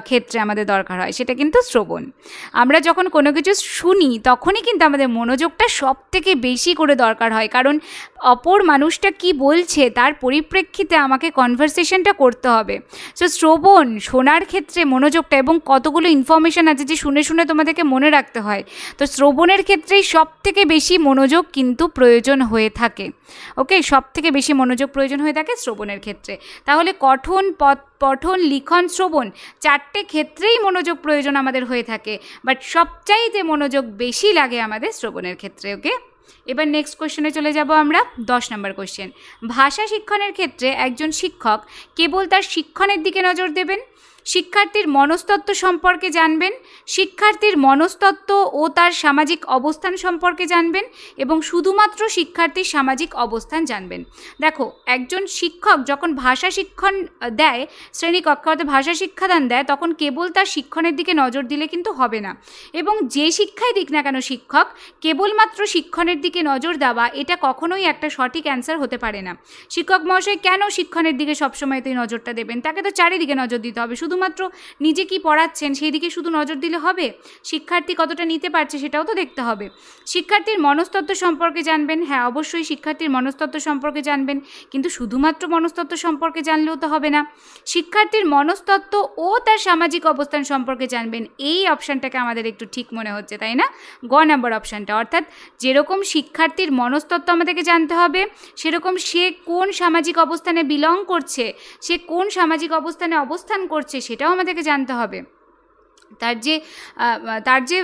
ক্ষেত্রে আমাদের দরকার হয় সেটা কিন্তু শ্রবণ আমরা যখন কোনো কিছু শুনি তখনই কিন্তু আমাদের মনোযোগটা সব থেকে বেশি করে দরকার হয় কারণ অপর মানুষটা কি বলছে তার পরিপ্রেক্ষিতে আমাকে তোমাকে কনভারসেশনটা করতে হবে সো শ্রবণ শোনার ক্ষেত্রে মনোযোগটা এবং কতগুলো ইনফরমেশান আছে যে শুনে শুনে তোমাদেরকে মনে রাখতে হয় তো শ্রবণের ক্ষেত্রেই সব থেকে বেশি মনোযোগ কিন্তু প্রয়োজন হয়ে থাকে ওকে সব থেকে বেশি মনোযোগ প্রয়োজন হয়ে থাকে শ্রবণের ক্ষেত্রে তাহলে কঠোন পথ পঠন লিখন শ্রবণ চারটে ক্ষেত্রেই মনোযোগ প্রয়োজন আমাদের হয়ে থাকে বাট সবচাইতে মনোযোগ বেশি লাগে আমাদের শ্রবণের ক্ষেত্রে ওকে এবার নেক্সট কোশ্চেনে চলে যাব আমরা দশ নম্বর কোশ্চেন ভাষা শিক্ষণের ক্ষেত্রে একজন শিক্ষক কেবল তার শিক্ষণের দিকে নজর দেবেন শিক্ষার্থীর মনস্তত্ত্ব সম্পর্কে জানবেন শিক্ষার্থীর মনস্তত্ত্ব ও তার সামাজিক অবস্থান সম্পর্কে জানবেন এবং শুধুমাত্র শিক্ষার্থীর সামাজিক অবস্থান জানবেন দেখো একজন শিক্ষক যখন ভাষা শিক্ষণ দেয় শ্রেণীকক্ষ অর্থাৎ ভাষা শিক্ষাদান দেয় তখন কেবল তার শিক্ষণের দিকে নজর দিলে কিন্তু হবে না এবং যে শিক্ষাই দিক না কেন শিক্ষক কেবলমাত্র শিক্ষণের দিকে নজর দেওয়া এটা কখনোই একটা সঠিক অ্যান্সার হতে পারে না শিক্ষক মহাশয় কেন শিক্ষণের দিকে সবসময় তুই নজরটা দেবেন তাকে তো চারিদিকে নজর দিতে হবে শুধু শুধুমাত্র নিজে কি পড়াচ্ছেন সেই দিকে শুধু নজর দিলে হবে শিক্ষার্থী কতটা নিতে পারছে সেটাও তো দেখতে হবে শিক্ষার্থীর মনস্তত্ত্ব সম্পর্কে জানবেন হ্যাঁ অবশ্যই শিক্ষার্থীর মনস্তত্ত্ব সম্পর্কে জানবেন কিন্তু শুধুমাত্র মনস্তত্ত্ব সম্পর্কে জানলেও তো হবে না শিক্ষার্থীর মনস্তত্ত্ব ও তার সামাজিক অবস্থান সম্পর্কে জানবেন এই অপশানটাকে আমাদের একটু ঠিক মনে হচ্ছে তাই না গ নম্বর অপশানটা অর্থাৎ যেরকম শিক্ষার্থীর মনস্তত্ত্ব আমাদেরকে জানতে হবে সেরকম সে কোন সামাজিক অবস্থানে বিলং করছে সে কোন সামাজিক অবস্থানে অবস্থান করছে সেটাও আমাদেরকে জানতে হবে তার যে তার যে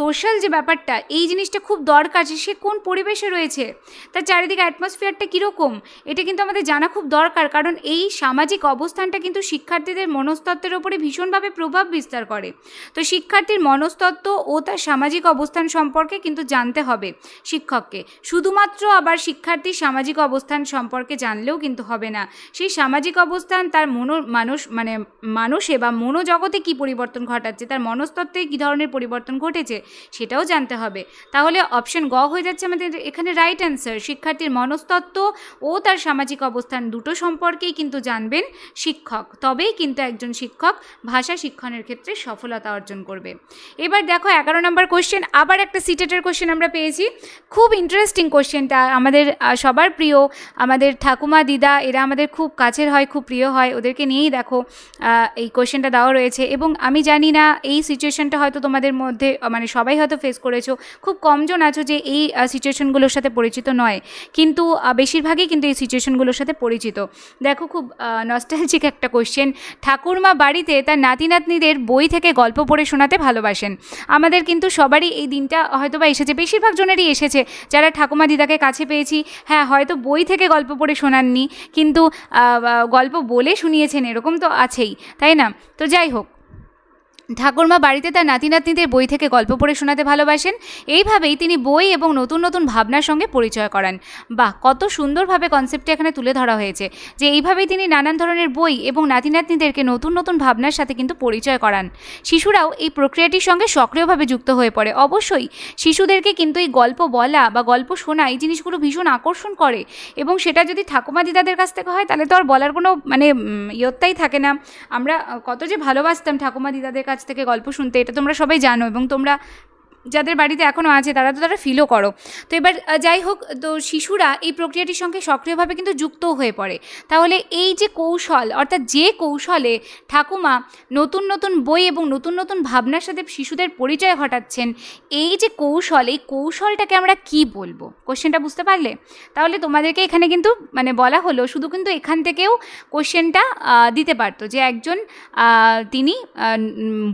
সোশ্যাল যে ব্যাপারটা এই জিনিসটা খুব দরকার যে সে কোন পরিবেশে রয়েছে তার চারিদিকে অ্যাটমসফিয়ারটা কীরকম এটা কিন্তু আমাদের জানা খুব দরকার কারণ এই সামাজিক অবস্থানটা কিন্তু শিক্ষার্থীদের মনস্তত্ত্বের ওপরে ভীষণভাবে প্রভাব বিস্তার করে তো শিক্ষার্থীর মনস্তত্ত্ব ও তার সামাজিক অবস্থান সম্পর্কে কিন্তু জানতে হবে শিক্ষককে শুধুমাত্র আবার শিক্ষার্থীর সামাজিক অবস্থান সম্পর্কে জানলেও কিন্তু হবে না সেই সামাজিক অবস্থান তার মনো মানুষ মানে মানুষে বা মনোজগতে কি পরিবর্তন ঘটাচ্ছে তার মনস্তত্ত্বে কী ধরনের পরিবর্তন ঘটেছে সেটাও জানতে হবে তাহলে অপশন গ হয়ে যাচ্ছে আমাদের এখানে রাইট অ্যান্সার শিক্ষার্থীর মনস্তত্ত্ব ও তার সামাজিক অবস্থান দুটো সম্পর্কেই কিন্তু জানবেন শিক্ষক তবেই কিন্তু একজন শিক্ষক ভাষা শিক্ষণের ক্ষেত্রে সফলতা অর্জন করবে এবার দেখো এগারো নম্বর কোশ্চেন আবার একটা সিটেটের কোশ্চেন আমরা পেয়েছি খুব ইন্টারেস্টিং কোশ্চেনটা আমাদের সবার প্রিয় আমাদের ঠাকুমা দিদা এরা আমাদের খুব কাছের হয় খুব প্রিয় হয় ওদেরকে নিয়েই দেখো এই কোশ্চেনটা দেওয়া রয়েছে এবং আমি জানি না না এই সিচুয়েশনটা হয়তো তোমাদের মধ্যে মানে সবাই হয়তো ফেস করেছো খুব কমজন আছো যে এই সিচুয়েশনগুলোর সাথে পরিচিত নয় কিন্তু বেশিরভাগই কিন্তু এই সিচুয়েশনগুলোর সাথে পরিচিত দেখো খুব নস্টালজিক একটা কোয়েশ্চেন ঠাকুরমা বাড়িতে তার নাতি নাতনিদের বই থেকে গল্প পড়ে শোনাতে ভালোবাসেন আমাদের কিন্তু সবারই এই দিনটা হয়তো বা এসেছে বেশিরভাগ জনেরই এসেছে যারা ঠাকুমা দিদাকে কাছে পেয়েছি হ্যাঁ হয়তো বই থেকে গল্প পড়ে শোনাননি কিন্তু গল্প বলে শুনিয়েছেন এরকম তো আছেই তাই না তো যাই হোক ঠাকুরমা বাড়িতে তার নাতি নাতনিদের বই থেকে গল্প পড়ে শোনাতে ভালোবাসেন এইভাবেই তিনি বই এবং নতুন নতুন ভাবনার সঙ্গে পরিচয় করান বা কত সুন্দরভাবে কনসেপ্টটি এখানে তুলে ধরা হয়েছে যে এইভাবেই তিনি নানান ধরনের বই এবং নাতি নাতনিদেরকে নতুন নতুন ভাবনার সাথে কিন্তু পরিচয় করান শিশুরাও এই প্রক্রিয়াটির সঙ্গে সক্রিয়ভাবে যুক্ত হয়ে পড়ে অবশ্যই শিশুদেরকে কিন্তু এই গল্প বলা বা গল্প শোনা এই জিনিসগুলো ভীষণ আকর্ষণ করে এবং সেটা যদি ঠাকুমা দিদাদের কাছ থেকে হয় তাহলে তো আর বলার কোনো মানে ইয়ত্তাই থাকে না আমরা কত যে ভালোবাসতাম ঠাকুমা দিদাদের কাছে কাছ থেকে গল্প শুনতে এটা তোমরা সবাই জানো এবং তোমরা যাদের বাড়িতে এখনও আছে তারা তো তারা ফিলও করো তো এবার যাই হোক তো শিশুরা এই প্রক্রিয়াটির সঙ্গে সক্রিয়ভাবে কিন্তু যুক্ত হয়ে পড়ে তাহলে এই যে কৌশল অর্থাৎ যে কৌশলে ঠাকুমা নতুন নতুন বই এবং নতুন নতুন ভাবনার সাথে শিশুদের পরিচয় ঘটাচ্ছেন এই যে কৌশল এই কৌশলটাকে আমরা কি বলবো কোশ্চেনটা বুঝতে পারলে তাহলে তোমাদেরকে এখানে কিন্তু মানে বলা হলো শুধু কিন্তু এখান থেকেও কোশ্চেনটা দিতে পারতো যে একজন তিনি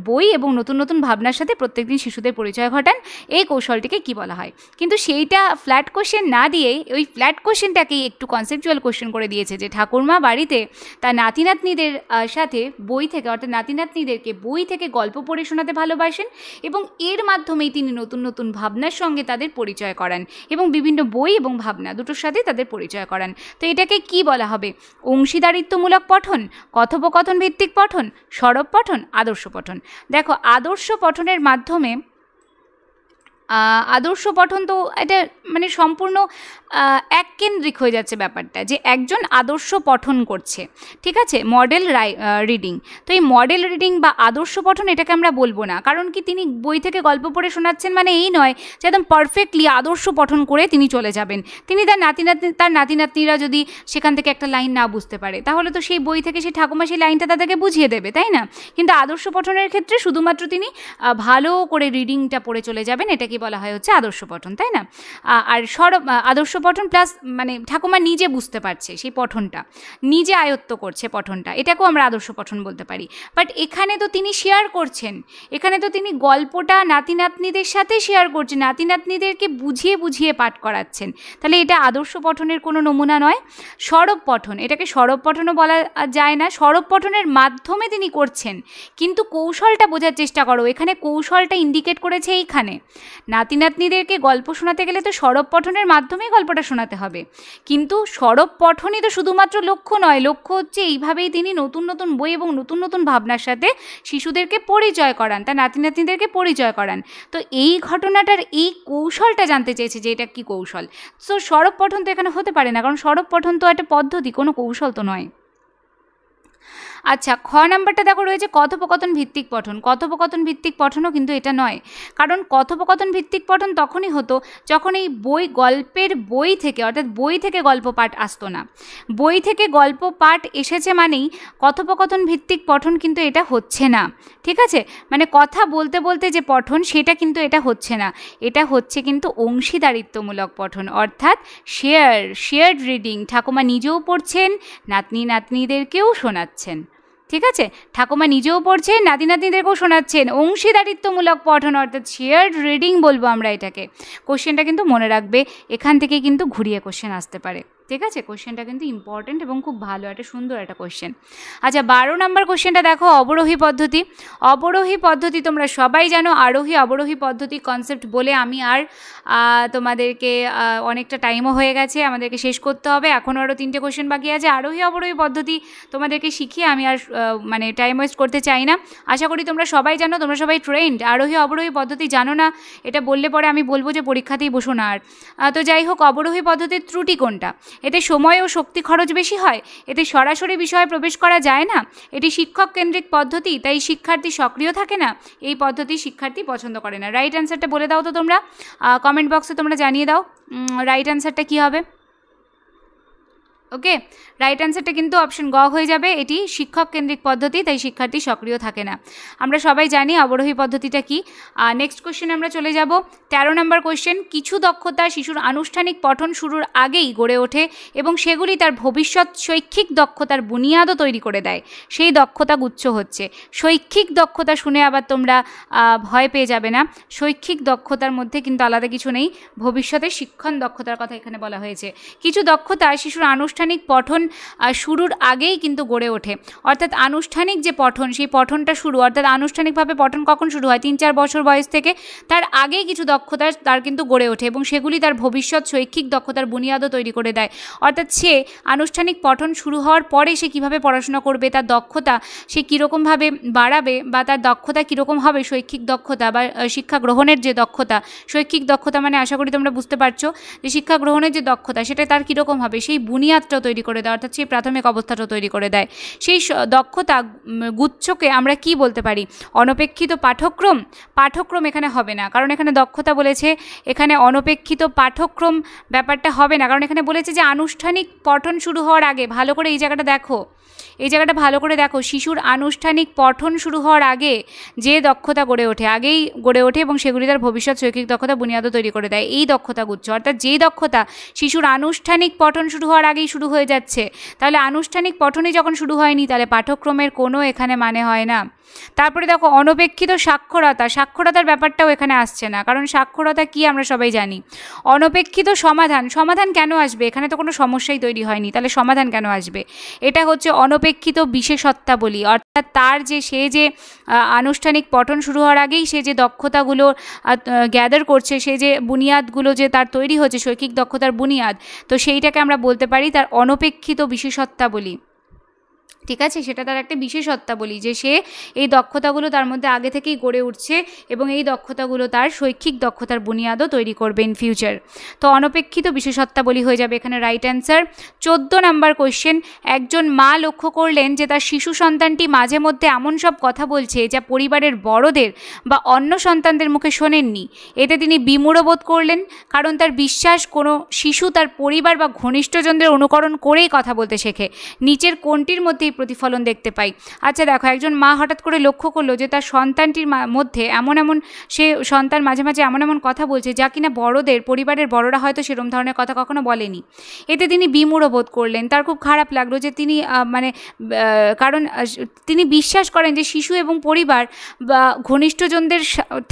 বই এবং নতুন নতুন ভাবনার সাথে প্রত্যেকদিন শিশুদের পরিচয় ঘটান ঘটান এই কৌশলটিকে কি বলা হয় কিন্তু সেইটা ফ্ল্যাট কোশ্চেন না দিয়েই ওই ফ্ল্যাট কোশ্চেনটাকেই একটু কনসেপচুয়াল কোশ্চেন করে দিয়েছে যে ঠাকুরমা বাড়িতে তার নাতি নাতনিদের সাথে বই থেকে অর্থাৎ নাতি নাতনিদেরকে বই থেকে গল্প পড়ে শোনাতে ভালোবাসেন এবং এর মাধ্যমেই তিনি নতুন নতুন ভাবনার সঙ্গে তাদের পরিচয় করান এবং বিভিন্ন বই এবং ভাবনা দুটোর সাথে তাদের পরিচয় করান তো এটাকে কি বলা হবে অংশীদারিত্বমূলক পঠন কথোপকথন ভিত্তিক পঠন সরব পঠন আদর্শ পঠন দেখো আদর্শ পঠনের মাধ্যমে আদর্শ পঠন তো এটা মানে সম্পূর্ণ এককেন্দ্রিক হয়ে যাচ্ছে ব্যাপারটা যে একজন আদর্শ পঠন করছে ঠিক আছে মডেল রিডিং তো এই মডেল রিডিং বা আদর্শ পঠন এটাকে আমরা বলবো না কারণ কি তিনি বই থেকে গল্প পড়ে শোনাচ্ছেন মানে এই নয় যে একদম পারফেক্টলি আদর্শ পঠন করে তিনি চলে যাবেন তিনি তার নাতি নাতনি তার নাতি নাতনিরা যদি সেখান থেকে একটা লাইন না বুঝতে পারে তাহলে তো সেই বই থেকে সেই ঠাকুমা সেই লাইনটা তাদেরকে বুঝিয়ে দেবে তাই না কিন্তু আদর্শ পঠনের ক্ষেত্রে শুধুমাত্র তিনি ভালো করে রিডিংটা পড়ে চলে যাবেন এটা কি বলা হয় হচ্ছে আদর্শ পঠন তাই না আর সরব আদর্শ পঠন প্লাস মানে ঠাকুমা নিজে বুঝতে পারছে সেই পঠনটা নিজে আয়ত্ত করছে পঠনটা এটাকেও আমরা আদর্শ পঠন বলতে পারি বাট এখানে তো তিনি শেয়ার করছেন এখানে তো তিনি গল্পটা নাতি নাতনিদের সাথে শেয়ার করছেন নাতি নাতনিদেরকে বুঝিয়ে বুঝিয়ে পাঠ করাচ্ছেন তাহলে এটা আদর্শ পঠনের কোনো নমুনা নয় সরব পঠন এটাকে সরব পঠনও বলা যায় না সরব পঠনের মাধ্যমে তিনি করছেন কিন্তু কৌশলটা বোঝার চেষ্টা করো এখানে কৌশলটা ইন্ডিকেট করেছে এইখানে নাতি নাতনিদেরকে গল্প শোনাতে গেলে তো সরব পঠনের মাধ্যমেই গল্পটা শোনাতে হবে কিন্তু সরব পঠনই তো শুধুমাত্র লক্ষ্য নয় লক্ষ্য হচ্ছে এইভাবেই তিনি নতুন নতুন বই এবং নতুন নতুন ভাবনার সাথে শিশুদেরকে পরিচয় করান তার নাতি নাতনিদেরকে পরিচয় করান তো এই ঘটনাটার এই কৌশলটা জানতে চেয়েছে যে এটা কী কৌশল সো সরব পঠন তো এখানে হতে পারে না কারণ সরব পঠন তো একটা পদ্ধতি কোনো কৌশল তো নয় আচ্ছা খ নাম্বারটা দেখো রয়েছে কথোপকথন ভিত্তিক পঠন কথোপকথন ভিত্তিক পঠনও কিন্তু এটা নয় কারণ কথোপকথন ভিত্তিক পঠন তখনই হতো যখন এই বই গল্পের বই থেকে অর্থাৎ বই থেকে গল্প পাঠ আসতো না বই থেকে গল্প পাঠ এসেছে মানেই কথোপকথন ভিত্তিক পঠন কিন্তু এটা হচ্ছে না ঠিক আছে মানে কথা বলতে বলতে যে পঠন সেটা কিন্তু এটা হচ্ছে না এটা হচ্ছে কিন্তু অংশীদারিত্বমূলক পঠন অর্থাৎ শেয়ার শেয়ার্ড রিডিং ঠাকুমা নিজেও পড়ছেন নাতনি নাতনিদেরকেও শোনাচ্ছেন ঠিক আছে ঠাকুমা নিজেও পড়ছেন নাতি নাতিদেরকেও শোনাচ্ছেন অংশীদারিত্বমূলক পঠন অর্থাৎ শেয়ার্ড রিডিং বলবো আমরা এটাকে কোশ্চেনটা কিন্তু মনে রাখবে এখান থেকে কিন্তু ঘুরিয়ে কোশ্চেন আসতে পারে ঠিক আছে কোশ্চেনটা কিন্তু ইম্পর্টেন্ট এবং খুব ভালো একটা সুন্দর একটা কোশ্চেন আচ্ছা বারো নম্বর কোশ্চেনটা দেখো অবরোহী পদ্ধতি অবরোহী পদ্ধতি তোমরা সবাই জানো আরোহী অবরোহী পদ্ধতি কনসেপ্ট বলে আমি আর তোমাদেরকে অনেকটা টাইমও হয়ে গেছে আমাদেরকে শেষ করতে হবে এখন আরও তিনটে কোশ্চেন বাকি আছে আরোহী অবরোহী পদ্ধতি তোমাদেরকে শিখিয়ে আমি আর মানে টাইম ওয়েস্ট করতে চাই না আশা করি তোমরা সবাই জানো তোমরা সবাই ট্রেন্ড আরোহী অবরোহী পদ্ধতি জানো না এটা বললে পরে আমি বলবো যে পরীক্ষাতেই বসো না আর তো যাই হোক অবরোহী পদ্ধতির ত্রুটি কোনটা এতে সময় ও শক্তি খরচ বেশি হয় এতে সরাসরি বিষয়ে প্রবেশ করা যায় না এটি শিক্ষক কেন্দ্রিক পদ্ধতি তাই শিক্ষার্থী সক্রিয় থাকে না এই পদ্ধতি শিক্ষার্থী পছন্দ করে না রাইট অ্যান্সারটা বলে দাও তো তোমরা কমেন্ট বক্সে তোমরা জানিয়ে দাও রাইট অ্যান্সারটা কী হবে ওকে রাইট অ্যান্সারটা কিন্তু অপশন গ হয়ে যাবে এটি শিক্ষক কেন্দ্রিক পদ্ধতি তাই শিক্ষার্থী সক্রিয় থাকে না আমরা সবাই জানি অবরোহী পদ্ধতিটা কি নেক্সট কোয়েশ্চেন আমরা চলে যাব ১৩ নম্বর কোশ্চেন কিছু দক্ষতা শিশুর আনুষ্ঠানিক পঠন শুরুর আগেই গড়ে ওঠে এবং সেগুলি তার ভবিষ্যৎ শৈক্ষিক দক্ষতার বুনিয়াদও তৈরি করে দেয় সেই দক্ষতা গুচ্ছ হচ্ছে শৈক্ষিক দক্ষতা শুনে আবার তোমরা ভয় পেয়ে যাবে না শৈক্ষিক দক্ষতার মধ্যে কিন্তু আলাদা কিছু নেই ভবিষ্যতে শিক্ষণ দক্ষতার কথা এখানে বলা হয়েছে কিছু দক্ষতা শিশুর আনুষ্ঠান আনুষ্ঠানিক পঠন শুরুর আগেই কিন্তু গড়ে ওঠে অর্থাৎ আনুষ্ঠানিক যে পঠন সেই পঠনটা শুরু অর্থাৎ আনুষ্ঠানিকভাবে পঠন কখন শুরু হয় তিন চার বছর বয়স থেকে তার আগেই কিছু দক্ষতা তার কিন্তু গড়ে ওঠে এবং সেগুলি তার ভবিষ্যৎ শৈক্ষিক দক্ষতার বুনিয়াদও তৈরি করে দেয় অর্থাৎ সে আনুষ্ঠানিক পঠন শুরু হওয়ার পরে সে কীভাবে পড়াশোনা করবে তার দক্ষতা সে কীরকমভাবে বাড়াবে বা তার দক্ষতা কীরকম হবে শৈক্ষিক দক্ষতা বা শিক্ষা গ্রহণের যে দক্ষতা শৈক্ষিক দক্ষতা মানে আশা করি তোমরা বুঝতে পারছো যে শিক্ষা গ্রহণের যে দক্ষতা সেটা তার কীরকম হবে সেই বুনিয়াদ কাজটাও তৈরি করে দেয় অর্থাৎ সেই প্রাথমিক অবস্থাটাও তৈরি করে দেয় সেই দক্ষতা গুচ্ছকে আমরা কি বলতে পারি অনপেক্ষিত পাঠক্রম পাঠক্রম এখানে হবে না কারণ এখানে দক্ষতা বলেছে এখানে অনপেক্ষিত পাঠক্রম ব্যাপারটা হবে না কারণ এখানে বলেছে যে আনুষ্ঠানিক পঠন শুরু হওয়ার আগে ভালো করে এই জায়গাটা দেখো এই জায়গাটা ভালো করে দেখো শিশুর আনুষ্ঠানিক পঠন শুরু হওয়ার আগে যে দক্ষতা গড়ে ওঠে আগেই গড়ে ওঠে এবং সেগুলি তার ভবিষ্যৎ শৈক্ষিক দক্ষতা বুনিয়াদ তৈরি করে দেয় এই দক্ষতা গুচ্ছ অর্থাৎ যেই দক্ষতা শিশুর আনুষ্ঠানিক পঠন শুরু হওয়ার আগেই শুরু হয়ে যাচ্ছে তাহলে আনুষ্ঠানিক পঠনই যখন শুরু হয়নি তাহলে পাঠক্রমের কোনো এখানে মানে হয় না তারপরে দেখো অনপেক্ষিত সাক্ষরতা সাক্ষরতার ব্যাপারটাও এখানে আসছে না কারণ সাক্ষরতা কি আমরা সবাই জানি অনপেক্ষিত সমাধান সমাধান কেন আসবে এখানে তো কোনো সমস্যাই তৈরি হয়নি তাহলে সমাধান কেন আসবে এটা হচ্ছে অনপেক্ষিত বিশেষত্বাবলী অর্থাৎ তার যে সে যে আনুষ্ঠানিক পঠন শুরু হওয়ার আগেই সে যে দক্ষতাগুলো গ্যাদার করছে সে যে বুনিয়াদগুলো যে তার তৈরি হচ্ছে শৈক্ষিক দক্ষতার বুনিয়াদ তো সেইটাকে আমরা বলতে পারি তার অনপেক্ষিত বিশেষত্বাবলী ঠিক আছে সেটা তার একটা বিশেষত্বা বলি যে সে এই দক্ষতাগুলো তার মধ্যে আগে থেকেই গড়ে উঠছে এবং এই দক্ষতাগুলো তার শৈক্ষিক দক্ষতার বুনিয়াদও তৈরি করবে ইন ফিউচার তো অনপেক্ষিত বিশেষত্বাবলী হয়ে যাবে এখানে রাইট অ্যান্সার চোদ্দো নাম্বার কোয়েশ্চেন একজন মা লক্ষ্য করলেন যে তার শিশু সন্তানটি মাঝে মধ্যে এমন সব কথা বলছে যা পরিবারের বড়দের বা অন্য সন্তানদের মুখে শোনেননি এতে তিনি বিমূঢ়বোধ করলেন কারণ তার বিশ্বাস কোনো শিশু তার পরিবার বা ঘনিষ্ঠজনদের অনুকরণ করেই কথা বলতে শেখে নিচের কোনটির মধ্যে এই প্রতিফলন দেখতে পাই আচ্ছা দেখো একজন মা হঠাৎ করে লক্ষ্য করলো যে তার সন্তানটির মধ্যে এমন এমন সে সন্তান মাঝে মাঝে এমন এমন কথা বলছে যা কিনা বড়দের পরিবারের বড়রা হয়তো সেরম ধরনের কথা কখনো বলেনি এতে তিনি বিমূঢ় বোধ করলেন তার খুব খারাপ লাগলো যে তিনি মানে কারণ তিনি বিশ্বাস করেন যে শিশু এবং পরিবার বা ঘনিষ্ঠজনদের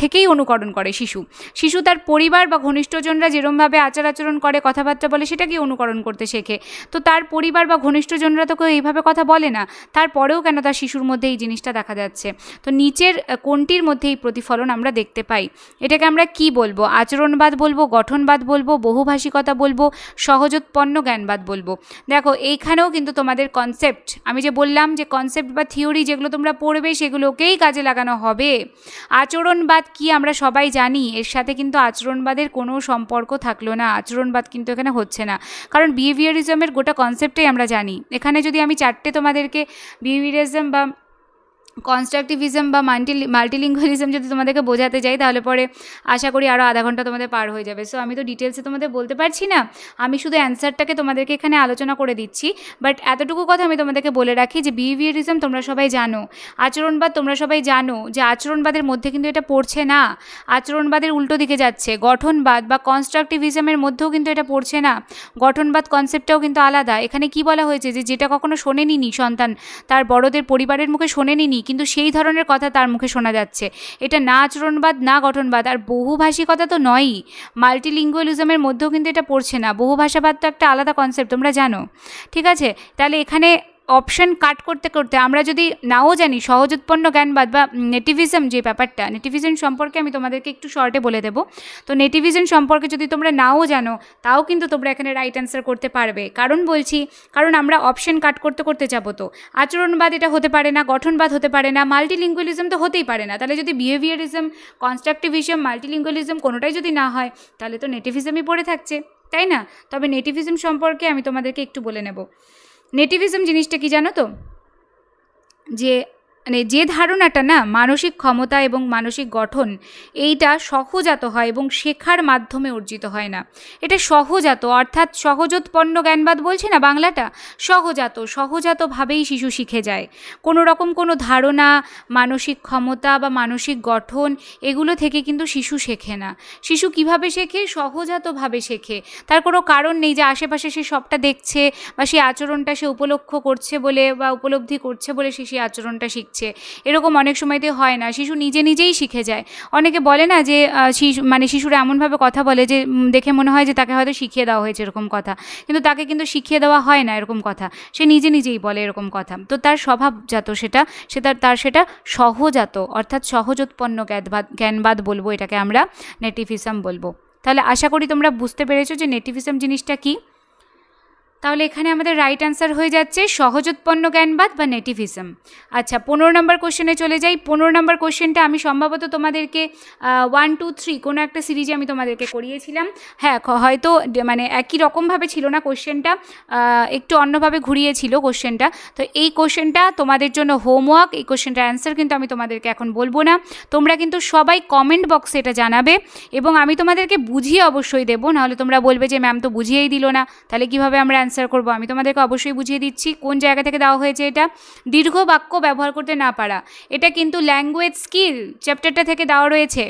থেকেই অনুকরণ করে শিশু শিশু তার পরিবার বা ঘনিষ্ঠজনরা যেরমভাবে আচার আচরণ করে কথাবার্তা বলে সেটাকেই অনুকরণ করতে শেখে তো তার পরিবার বা ঘনিষ্ঠজনরা তো কেউ এইভাবে কথা বলে না তারপরেও কেন তার শিশুর মধ্যে এই জিনিসটা দেখা যাচ্ছে তো নিচের কোনটির মধ্যে এই প্রতিফলন আমরা দেখতে পাই এটাকে আমরা কি বলবো আচরণবাদ বলবো গঠনবাদ বলবো বহুভাষিকতা বলবো সহজোৎপন্ন জ্ঞানবাদ বলবো দেখো এইখানেও কিন্তু তোমাদের কনসেপ্ট আমি যে বললাম যে কনসেপ্ট বা থিওরি যেগুলো তোমরা পড়বে সেগুলোকেই কাজে লাগানো হবে আচরণবাদ কি আমরা সবাই জানি এর সাথে কিন্তু আচরণবাদের কোনো সম্পর্ক থাকলো না আচরণবাদ কিন্তু এখানে হচ্ছে না কারণ বিহেভিয়ারিজমের গোটা কনসেপ্টটাই আমরা জানি এখানে যদি আমি চারটে তোমাদের তাদেরকে বিহেভিয়ারিজম বা কনস্ট্রাকটিভিজম বা মাল্টি মাল্টিলিঙ্গুয়ালিজম যদি তোমাদেরকে বোঝাতে যাই তাহলে পরে আশা করি আরও আধা ঘন্টা তোমাদের পার হয়ে যাবে সো আমি তো ডিটেলসে তোমাদের বলতে পারছি না আমি শুধু অ্যান্সারটাকে তোমাদেরকে এখানে আলোচনা করে দিচ্ছি বাট এতটুকু কথা আমি তোমাদেরকে বলে রাখি যে বিহেভিয়ারিজম তোমরা সবাই জানো আচরণবাদ তোমরা সবাই জানো যে আচরণবাদের মধ্যে কিন্তু এটা পড়ছে না আচরণবাদের উল্টো দিকে যাচ্ছে গঠনবাদ বা কনস্ট্রাকটিভিজমের মধ্যেও কিন্তু এটা পড়ছে না গঠনবাদ কনসেপ্টটাও কিন্তু আলাদা এখানে কি বলা হয়েছে যে যেটা কখনো শোনেনি সন্তান তার বড়দের পরিবারের মুখে শোনেনি কিন্তু সেই ধরনের কথা তার মুখে শোনা যাচ্ছে এটা না আচরণবাদ না গঠনবাদ আর বহুভাষিকতা তো নয়ই মাল্টিলিঙ্গুয়ালিজমের মধ্যেও কিন্তু এটা পড়ছে না বহুভাষাবাদ তো একটা আলাদা কনসেপ্ট তোমরা জানো ঠিক আছে তাহলে এখানে অপশন কাট করতে করতে আমরা যদি নাও জানি সহজ উৎপন্ন জ্ঞানবাদ বা নেটিভিজম যে ব্যাপারটা নেটিভিজম সম্পর্কে আমি তোমাদেরকে একটু শর্টে বলে দেব তো নেটিভিজম সম্পর্কে যদি তোমরা নাও জানো তাও কিন্তু তোমরা এখানে রাইট অ্যান্সার করতে পারবে কারণ বলছি কারণ আমরা অপশন কাট করতে করতে যাব তো আচরণবাদ এটা হতে পারে না গঠনবাদ হতে পারে না মাল্টিলিঙ্গুয়ালিজম তো হতেই পারে না তাহলে যদি বিহেভিয়ারিজম কনস্ট্রাকটিভিজম মাল্টিলিঙ্গুয়ালিজম কোনোটাই যদি না হয় তাহলে তো নেটিভিজমই পড়ে থাকছে তাই না তবে নেটিভিজম সম্পর্কে আমি তোমাদেরকে একটু বলে নেব নেটিভিজম জিনিসটা কি জানো তো যে মানে যে ধারণাটা না মানসিক ক্ষমতা এবং মানসিক গঠন এইটা সহজাত হয় এবং শেখার মাধ্যমে অর্জিত হয় না এটা সহজাত অর্থাৎ সহজোৎপন্ন জ্ঞানবাদ বলছে না বাংলাটা সহজাত সহজাতভাবেই শিশু শিখে যায় কোনো রকম কোনো ধারণা মানসিক ক্ষমতা বা মানসিক গঠন এগুলো থেকে কিন্তু শিশু শেখে না শিশু কিভাবে শেখে সহজাতভাবে শেখে তার কোনো কারণ নেই যে আশেপাশে সে সবটা দেখছে বা সেই আচরণটা সে উপলক্ষ করছে বলে বা উপলব্ধি করছে বলে সে সেই আচরণটা শিখছে হচ্ছে এরকম অনেক সময়তে হয় না শিশু নিজে নিজেই শিখে যায় অনেকে বলে না যে শিশু মানে শিশুরা এমনভাবে কথা বলে যে দেখে মনে হয় যে তাকে হয়তো শিখিয়ে দেওয়া হয়েছে এরকম কথা কিন্তু তাকে কিন্তু শিখিয়ে দেওয়া হয় না এরকম কথা সে নিজে নিজেই বলে এরকম কথা তো তার স্বভাবজাত সেটা সে তার তার সেটা সহজাত অর্থাৎ সহজোৎপন্ন জ্ঞানবাদ জ্ঞানবাদ বলবো এটাকে আমরা নেটিভিজম বলবো তাহলে আশা করি তোমরা বুঝতে পেরেছো যে নেটিভিজম জিনিসটা কী তাহলে এখানে আমাদের রাইট অ্যান্সার হয়ে যাচ্ছে সহজ উৎপন্ন জ্ঞানবাদ বা নেটিভিজম আচ্ছা পনেরো নম্বর কোশ্চেনে চলে যাই পনেরো নম্বর কোশ্চেনটা আমি সম্ভবত তোমাদেরকে ওয়ান টু থ্রি কোনো একটা সিরিজে আমি তোমাদেরকে করিয়েছিলাম হ্যাঁ হয়তো মানে একই রকমভাবে ছিল না কোশ্চেনটা একটু অন্যভাবে ঘুরিয়েছিল কোশ্চেনটা তো এই কোশ্চেনটা তোমাদের জন্য হোমওয়ার্ক এই কোশ্চেনটার অ্যান্সার কিন্তু আমি তোমাদেরকে এখন বলবো না তোমরা কিন্তু সবাই কমেন্ট বক্সে এটা জানাবে এবং আমি তোমাদেরকে বুঝিয়ে অবশ্যই দেবো নাহলে তোমরা বলবে যে ম্যাম তো বুঝিয়েই দিল না তাহলে কীভাবে আমরা অ্যান্সার করব আমি তোমাদেরকে অবশ্যই বুঝিয়ে দিচ্ছি কোন জায়গা থেকে দেওয়া হয়েছে এটা দীর্ঘ বাক্য ব্যবহার করতে না পারা এটা কিন্তু ল্যাঙ্গুয়েজ স্কিল চ্যাপ্টারটা থেকে দেওয়া রয়েছে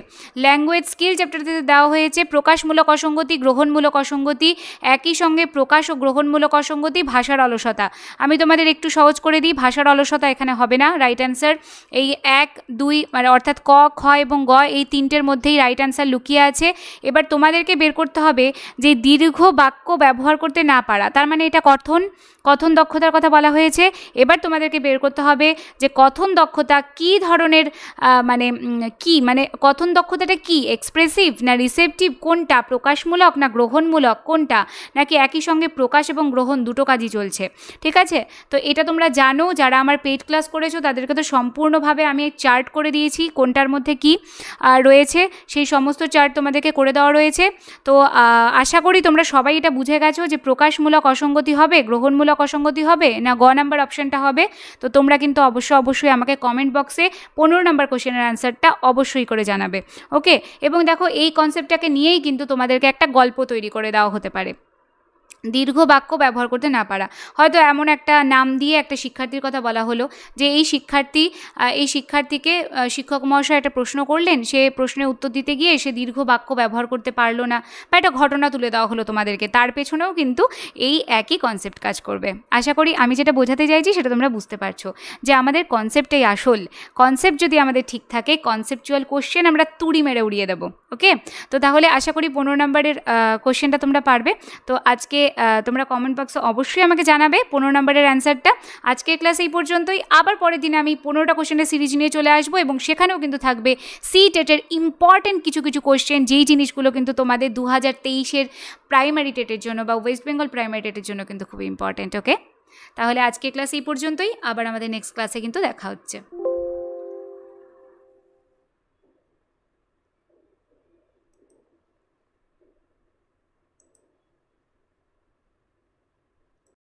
ল্যাঙ্গুয়েজ স্কিল চ্যাপ্টার থেকে দেওয়া হয়েছে প্রকাশমূলক অসঙ্গতি গ্রহণমূলক অসঙ্গতি একই সঙ্গে প্রকাশ ও গ্রহণমূলক অসঙ্গতি ভাষার অলসতা আমি তোমাদের একটু সহজ করে দিই ভাষার অলসতা এখানে হবে না রাইট অ্যান্সার এই এক দুই মানে অর্থাৎ ক খ এবং গ এই তিনটের মধ্যেই রাইট অ্যান্সার লুকিয়ে আছে এবার তোমাদেরকে বের করতে হবে যে দীর্ঘ বাক্য ব্যবহার করতে না পারা তার মানে এটা কথন কথন দক্ষতার কথা বলা হয়েছে এবার তোমাদেরকে বের করতে হবে যে কথন দক্ষতা কি ধরনের মানে কি মানে কথন দক্ষতাটা কি এক্সপ্রেসিভ না রিসেপটিভ কোনটা প্রকাশমূলক না গ্রহণমূলক কোনটা নাকি একই সঙ্গে প্রকাশ এবং গ্রহণ দুটো কাজই চলছে ঠিক আছে তো এটা তোমরা জানো যারা আমার পেইড ক্লাস করেছো তাদেরকে তো সম্পূর্ণভাবে আমি চার্ট করে দিয়েছি কোনটার মধ্যে কি রয়েছে সেই সমস্ত চার্ট তোমাদেরকে করে দেওয়া রয়েছে তো আশা করি তোমরা সবাই এটা বুঝে গেছো যে প্রকাশমূলক অসঙ্গতি হবে গ্রহণমূলক অসঙ্গতি হবে না গ নাম্বার অপশানটা হবে তো তোমরা কিন্তু অবশ্যই অবশ্যই আমাকে কমেন্ট বক্সে পনেরো নাম্বার কোশ্চেনের অ্যান্সারটা অবশ্যই করে জানাবে ওকে এবং দেখো এই কনসেপ্টটাকে নিয়েই কিন্তু তোমাদেরকে একটা গল্প তৈরি করে দেওয়া হতে পারে দীর্ঘ বাক্য ব্যবহার করতে না পারা হয়তো এমন একটা নাম দিয়ে একটা শিক্ষার্থীর কথা বলা হলো যে এই শিক্ষার্থী এই শিক্ষার্থীকে শিক্ষক মহাশয় একটা প্রশ্ন করলেন সে প্রশ্নের উত্তর দিতে গিয়ে সে দীর্ঘ বাক্য ব্যবহার করতে পারলো না বা একটা ঘটনা তুলে দেওয়া হলো তোমাদেরকে তার পেছনেও কিন্তু এই একই কনসেপ্ট কাজ করবে আশা করি আমি যেটা বোঝাতে চাইছি সেটা তোমরা বুঝতে পারছো যে আমাদের কনসেপ্টটাই আসল কনসেপ্ট যদি আমাদের ঠিক থাকে কনসেপচুয়াল কোশ্চেন আমরা তুড়ি মেরে উড়িয়ে দেবো ওকে তো তাহলে আশা করি পনেরো নম্বরের কোশ্চেনটা তোমরা পারবে তো আজকে তোমরা কমেন্ট বক্সে অবশ্যই আমাকে জানাবে পনেরো নম্বরের অ্যান্সারটা আজকের ক্লাস এই পর্যন্তই আবার পরের দিনে আমি পনেরোটা কোশ্চেনের সিরিজ নিয়ে চলে আসবো এবং সেখানেও কিন্তু থাকবে সি টেটের ইম্পর্টেন্ট কিছু কিছু কোশ্চেন যেই জিনিসগুলো কিন্তু তোমাদের দু হাজার তেইশের প্রাইমারি টেটের জন্য বা ওয়েস্ট বেঙ্গল প্রাইমারি টেটের জন্য কিন্তু খুব ইম্পর্টেন্ট ওকে তাহলে আজকের ক্লাস এই পর্যন্তই আবার আমাদের নেক্সট ক্লাসে কিন্তু দেখা হচ্ছে